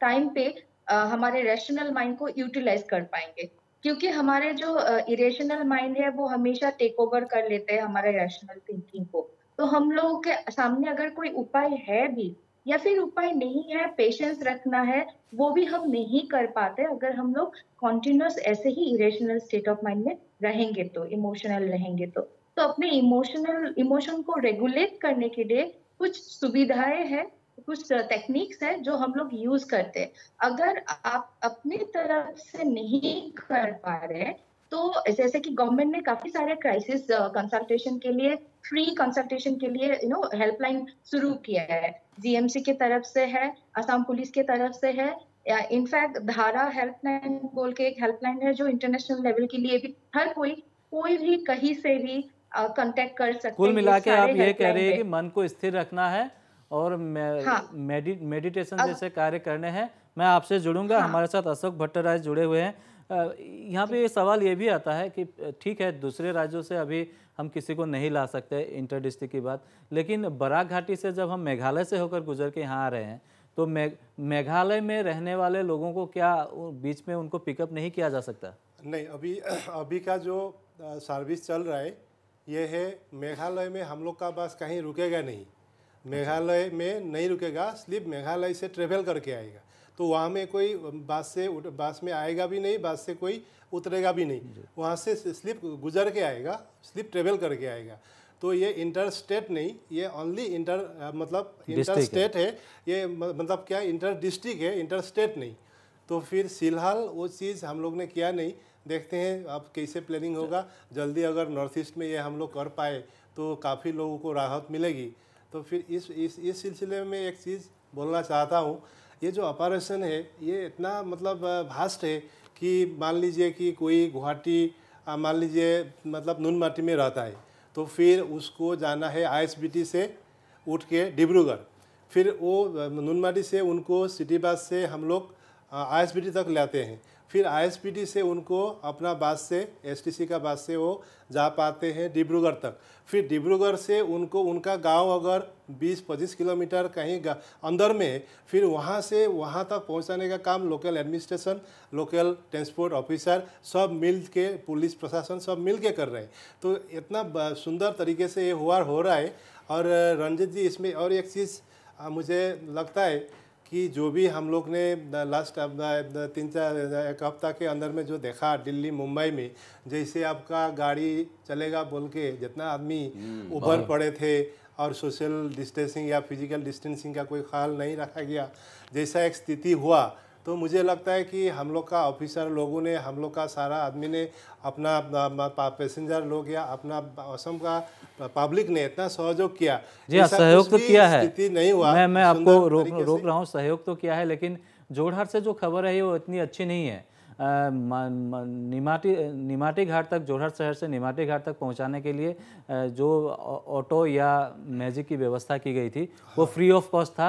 टाइम पे आ, हमारे रैशनल माइंड को यूटिलाइज कर पाएंगे क्योंकि हमारे जो इरेशनल uh, माइंड है वो हमेशा टेक ओवर कर लेते हैं हमारे रैशनल थिंकिंग को तो हम लोगों के सामने अगर कोई उपाय है भी या फिर उपाय नहीं है पेशेंस रखना है वो भी हम नहीं कर पाते अगर हम लोग कॉन्टिन्यूस ऐसे ही इरेशनल स्टेट ऑफ माइंड में रहेंगे तो इमोशनल रहेंगे तो तो अपने इमोशनल इमोशन को रेगुलेट करने के लिए कुछ सुविधाएं हैं कुछ टेक्निक्स है जो हम लोग यूज करते हैं अगर आप अपनी तरफ से नहीं कर पा रहे तो जैसे कि गवर्नमेंट ने काफी सारे क्राइसिस कंसल्टेशन के लिए फ्री कंसल्टेशन के लिए यू नो हेल्पलाइन शुरू किया है जीएमसी के तरफ से है असम पुलिस के तरफ से है इनफैक्ट धारा हेल्पलाइन बोल के एक हेल्पलाइन है जो इंटरनेशनल लेवल के लिए भी हर कोई कोई भी कहीं से भी कांटेक्ट कर सकते हैं कुल मिला के आप ये कह रहे हैं कि मन को स्थिर रखना है और हाँ। मेडि, मेडिटेशन जैसे कार्य करने हैं मैं आपसे जुड़ूंगा हाँ। हमारे साथ अशोक भट्टराज जुड़े हुए हैं यहाँ पे ये सवाल ये भी आता है कि ठीक है दूसरे राज्यों से अभी हम किसी को नहीं ला सकते इंटर डिस्ट्रिक्ट की बात लेकिन बरा घाटी से जब हम मेघालय से होकर गुजर के यहाँ आ रहे हैं तो मेघालय में रहने वाले लोगों को क्या बीच में उनको पिकअप नहीं किया जा सकता नहीं अभी अभी का जो सर्विस चल रहा है ये है मेघालय में हम लोग का बस कहीं रुकेगा नहीं मेघालय में नहीं रुकेगा स्लिप मेघालय से ट्रेवल करके आएगा तो वहाँ में कोई बास से बास में आएगा भी नहीं बास से कोई उतरेगा भी नहीं वहाँ से स्लिप गुजर के आएगा स्लिप ट्रेवल करके आएगा तो ये इंटर स्टेट नहीं ये ओनली इंटर मतलब इंटर स्टेट है ये मतलब क्या इंटर डिस्ट्रिक्ट है इंटर स्टेट नहीं तो फिर फिलहाल वो चीज़ हम लोग ने किया नहीं देखते हैं अब कैसे प्लानिंग होगा अच्छा। जल्दी अगर नॉर्थ ईस्ट में ये हम लोग कर पाए तो काफ़ी लोगों को राहत मिलेगी तो फिर इस इस इस सिलसिले में एक चीज़ बोलना चाहता हूँ ये जो ऑपरेशन है ये इतना मतलब भास्ट है कि मान लीजिए कि कोई गुवाहाटी मान लीजिए मतलब नून माटी में रहता है तो फिर उसको जाना है आईएसबीटी से उठ के डिब्रूगढ़ फिर वो नून माटी से उनको सिटी बस से हम लोग आईएसबीटी तक लाते हैं फिर आई से उनको अपना बात से एस का बात से वो जा पाते हैं डिब्रूगढ़ तक फिर डिब्रूगढ़ से उनको उनका गांव अगर 20-25 किलोमीटर कहीं अंदर में फिर वहां से वहां तक पहुंचाने का काम local administration local transport officer सब मिल के पुलिस प्रशासन सब मिल के कर रहे हैं तो इतना सुंदर तरीके से ये हुआ हो रहा है और रंजित जी इसमें और एक चीज़ मुझे लगता है कि जो भी हम लोग ने लास्ट तीन चार एक हफ्ता के अंदर में जो देखा दिल्ली मुंबई में जैसे आपका गाड़ी चलेगा बोल के जितना आदमी हम्म, उभर पड़े थे और सोशल डिस्टेंसिंग या फिजिकल डिस्टेंसिंग का कोई ख्याल नहीं रखा गया जैसा एक स्थिति हुआ तो मुझे लगता है कि हम लोग का ऑफिसर लोगों ने हम लोग का सारा आदमी ने अपना पैसेंजर लोग या अपना असम का पब्लिक ने इतना सहयोग किया जी हाँ सहयोग तो किया है नहीं हुआ मैं मैं आपको रोक रोक रहा हूँ सहयोग तो किया है लेकिन जोड़हर से जो खबर है वो इतनी अच्छी नहीं है निमाटी निमाटी घाट तक जोहर शहर से निमाटी घाट तक पहुंचाने के लिए जो ऑटो या मैजिक की व्यवस्था की गई थी वो फ्री ऑफ कॉस्ट था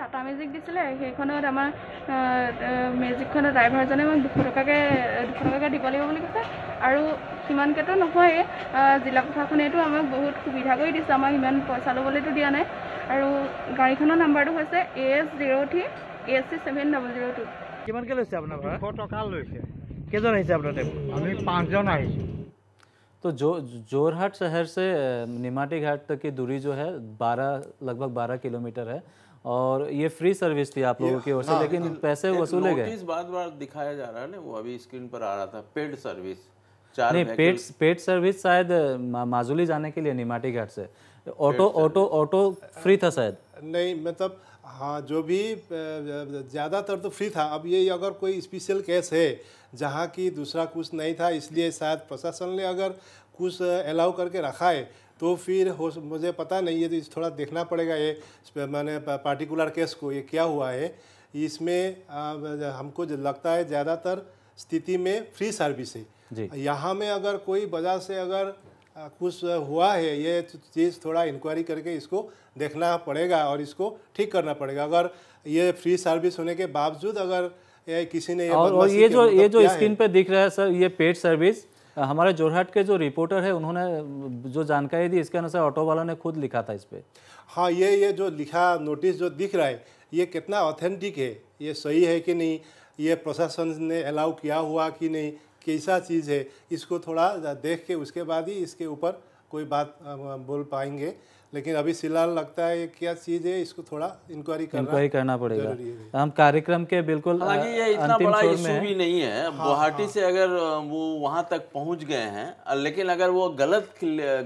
টাটা মেজিক দিছিলে সেইখনত আমাৰ মেজিকখনৰ ড্ৰাইভাৰজনে আমাক দুশ টকাকৈ দুশ টকাকৈ দিব লাগিব বুলি কৈছে আৰু সিমানকৈতো নহয়েই জিলা কথাখনেতো আমাক বহুত সুবিধা কৰি দিছে আমাক ইমান পইচা ল'বলৈতো দিয়া নাই আৰু গাড়ীখনৰ নাম্বাৰটো হৈছে A S zero' three A S C seven double zero' two কিমানকৈ লৈছে আপোনাৰ দুশ টকা লৈছে কেইজন আহিছে আপোনাৰ আমি পাঁচজন আহিছোঁ तो जो जोरहाट शहर से निमाटी घाट तक की दूरी जो है 12 लगभग 12 किलोमीटर है और ये फ्री सर्विस थी आप लोगों की ओर से हाँ, लेकिन हाँ, पैसे वसूले गए बार बार दिखाया जा रहा है ना वो अभी स्क्रीन पर आ रहा था पेड सर्विस नहीं पेड पेड सर्विस शायद माजुली जाने के लिए निमाटी घाट से ऑटो ऑटो ऑटो फ्री था शायद नहीं मतलब हाँ जो भी ज़्यादातर तो फ्री था अब ये अगर कोई स्पेशल केस है जहाँ की दूसरा कुछ नहीं था इसलिए शायद प्रशासन ने अगर कुछ अलाउ करके रखा है तो फिर हो मुझे पता नहीं है तो थोड़ा देखना पड़ेगा ये मैंने पार्टिकुलर केस को ये क्या हुआ है इसमें हमको लगता है ज़्यादातर स्थिति में फ्री सर्विस है यहाँ में अगर कोई वजह से अगर कुछ हुआ है ये चीज़ थोड़ा इंक्वायरी करके इसको देखना पड़ेगा और इसको ठीक करना पड़ेगा अगर ये फ्री सर्विस होने के बावजूद अगर ये किसी ने ये और, और मतलब ये जो ये जो स्क्रीन पे दिख रहा है सर ये पेड सर्विस हमारे जोरहाट के जो रिपोर्टर है उन्होंने जो जानकारी दी इसके अनुसार ऑटो वालों ने खुद लिखा था इस पर हाँ ये ये जो लिखा नोटिस जो दिख रहा है ये कितना ऑथेंटिक है ये सही है कि नहीं ये प्रशासन ने अलाउ किया हुआ कि नहीं कैसा चीज़ है इसको थोड़ा देख के उसके बाद ही इसके ऊपर कोई बात बोल पाएंगे लेकिन अभी फिलहाल लगता है ये क्या चीज़ है इसको थोड़ा इंक्वायरी करना इंक्वायरी करना पड़ेगा हम कार्यक्रम के बिल्कुल हालांकि ये इतना बड़ा इशू भी नहीं है हाँ, गुवाहाटी हाँ। से अगर वो वहाँ तक पहुँच गए हैं लेकिन अगर वो गलत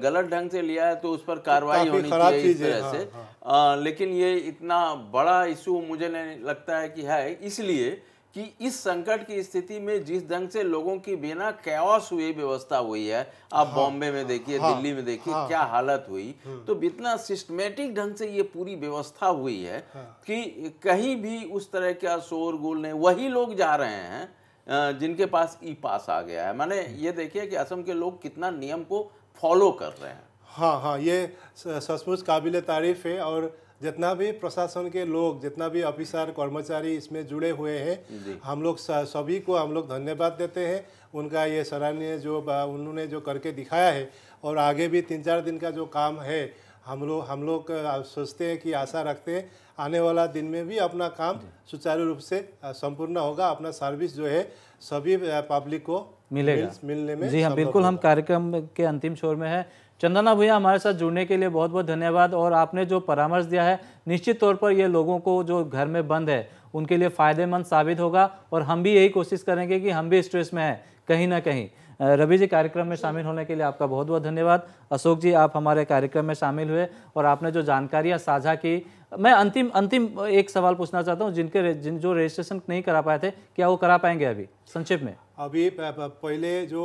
गलत ढंग से लिया है तो उस पर तो कार्रवाई होनी चाहिए इस तरह हाँ, से हाँ। लेकिन ये इतना बड़ा इशू मुझे नहीं लगता है कि है इसलिए कि इस संकट की स्थिति में जिस ढंग से लोगों की बिना कैस हुई व्यवस्था हुई है आप हाँ, बॉम्बे में देखिए हाँ, दिल्ली में देखिए हाँ, क्या हालत हुई हम्म। तो इतना सिस्टमेटिक ढंग से ये पूरी व्यवस्था हुई है हाँ, कि कहीं भी उस तरह का शोरगुल नहीं वही लोग जा रहे हैं जिनके पास ई पास आ गया है मैंने हम्म। ये देखिए कि असम के लोग कितना नियम को फॉलो कर रहे हैं हाँ हाँ ये सचमुच काबिल तारीफ है और जितना भी प्रशासन के लोग जितना भी ऑफिसर कर्मचारी इसमें जुड़े हुए हैं हम लोग सभी को हम लोग धन्यवाद देते हैं उनका ये सराहनीय जो उन्होंने जो करके दिखाया है और आगे भी तीन चार दिन का जो काम है हम लोग हम लोग सोचते हैं कि आशा रखते हैं आने वाला दिन में भी अपना काम सुचारू रूप से संपूर्ण होगा अपना सर्विस जो है सभी पब्लिक को मिलेगा मिलने में जी हाँ बिल्कुल हम कार्यक्रम के अंतिम छोर में है चंदना भैया हमारे साथ जुड़ने के लिए बहुत बहुत धन्यवाद और आपने जो परामर्श दिया है निश्चित तौर पर ये लोगों को जो घर में बंद है उनके लिए फ़ायदेमंद साबित होगा और हम भी यही कोशिश करेंगे कि हम भी स्ट्रेस में हैं कहीं ना कहीं रवि जी कार्यक्रम में शामिल होने के लिए आपका बहुत बहुत धन्यवाद अशोक जी आप हमारे कार्यक्रम में शामिल हुए और आपने जो जानकारियाँ साझा की मैं अंतिम अंतिम एक सवाल पूछना चाहता हूँ जिनके जिन जो रजिस्ट्रेशन नहीं करा पाए थे क्या वो करा पाएंगे अभी संक्षिप्त में अभी पहले जो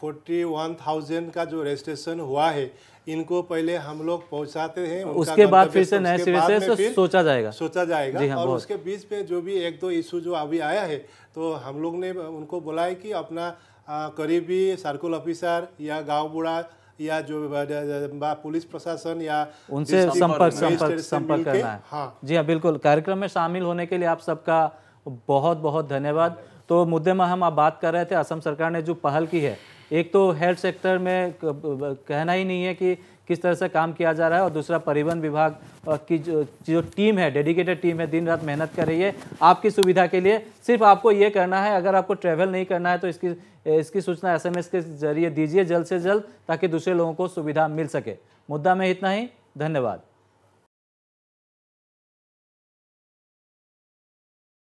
फोर्टी वन थाउजेंड का जो रजिस्ट्रेशन हुआ है इनको पहले हम लोग पहुंचाते हैं उसके बाद फिर से नए सिरे से तो सोचा जाएगा सोचा जाएगा हाँ, और उसके बीच में जो भी एक दो इशू जो अभी आया है तो हम लोग ने उनको बोला है कि अपना करीबी सर्कल ऑफिसर या गाँव बूढ़ा या जो पुलिस प्रशासन या उनसे संपर्क संपर्क संपर्क करना है हाँ जी हाँ बिल्कुल कार्यक्रम में शामिल होने के लिए आप सबका बहुत बहुत धन्यवाद तो मुद्दे में हम आप बात कर रहे थे असम सरकार ने जो पहल की है एक तो हेल्थ सेक्टर में कहना ही नहीं है कि किस तरह से काम किया जा रहा है और दूसरा परिवहन विभाग की जो जो टीम है डेडिकेटेड टीम है दिन रात मेहनत कर रही है आपकी सुविधा के लिए सिर्फ आपको ये करना है अगर आपको ट्रैवल नहीं करना है तो इसकी इसकी सूचना एसएमएस के जरिए दीजिए जल्द से जल्द ताकि दूसरे लोगों को सुविधा मिल सके मुद्दा में इतना ही धन्यवाद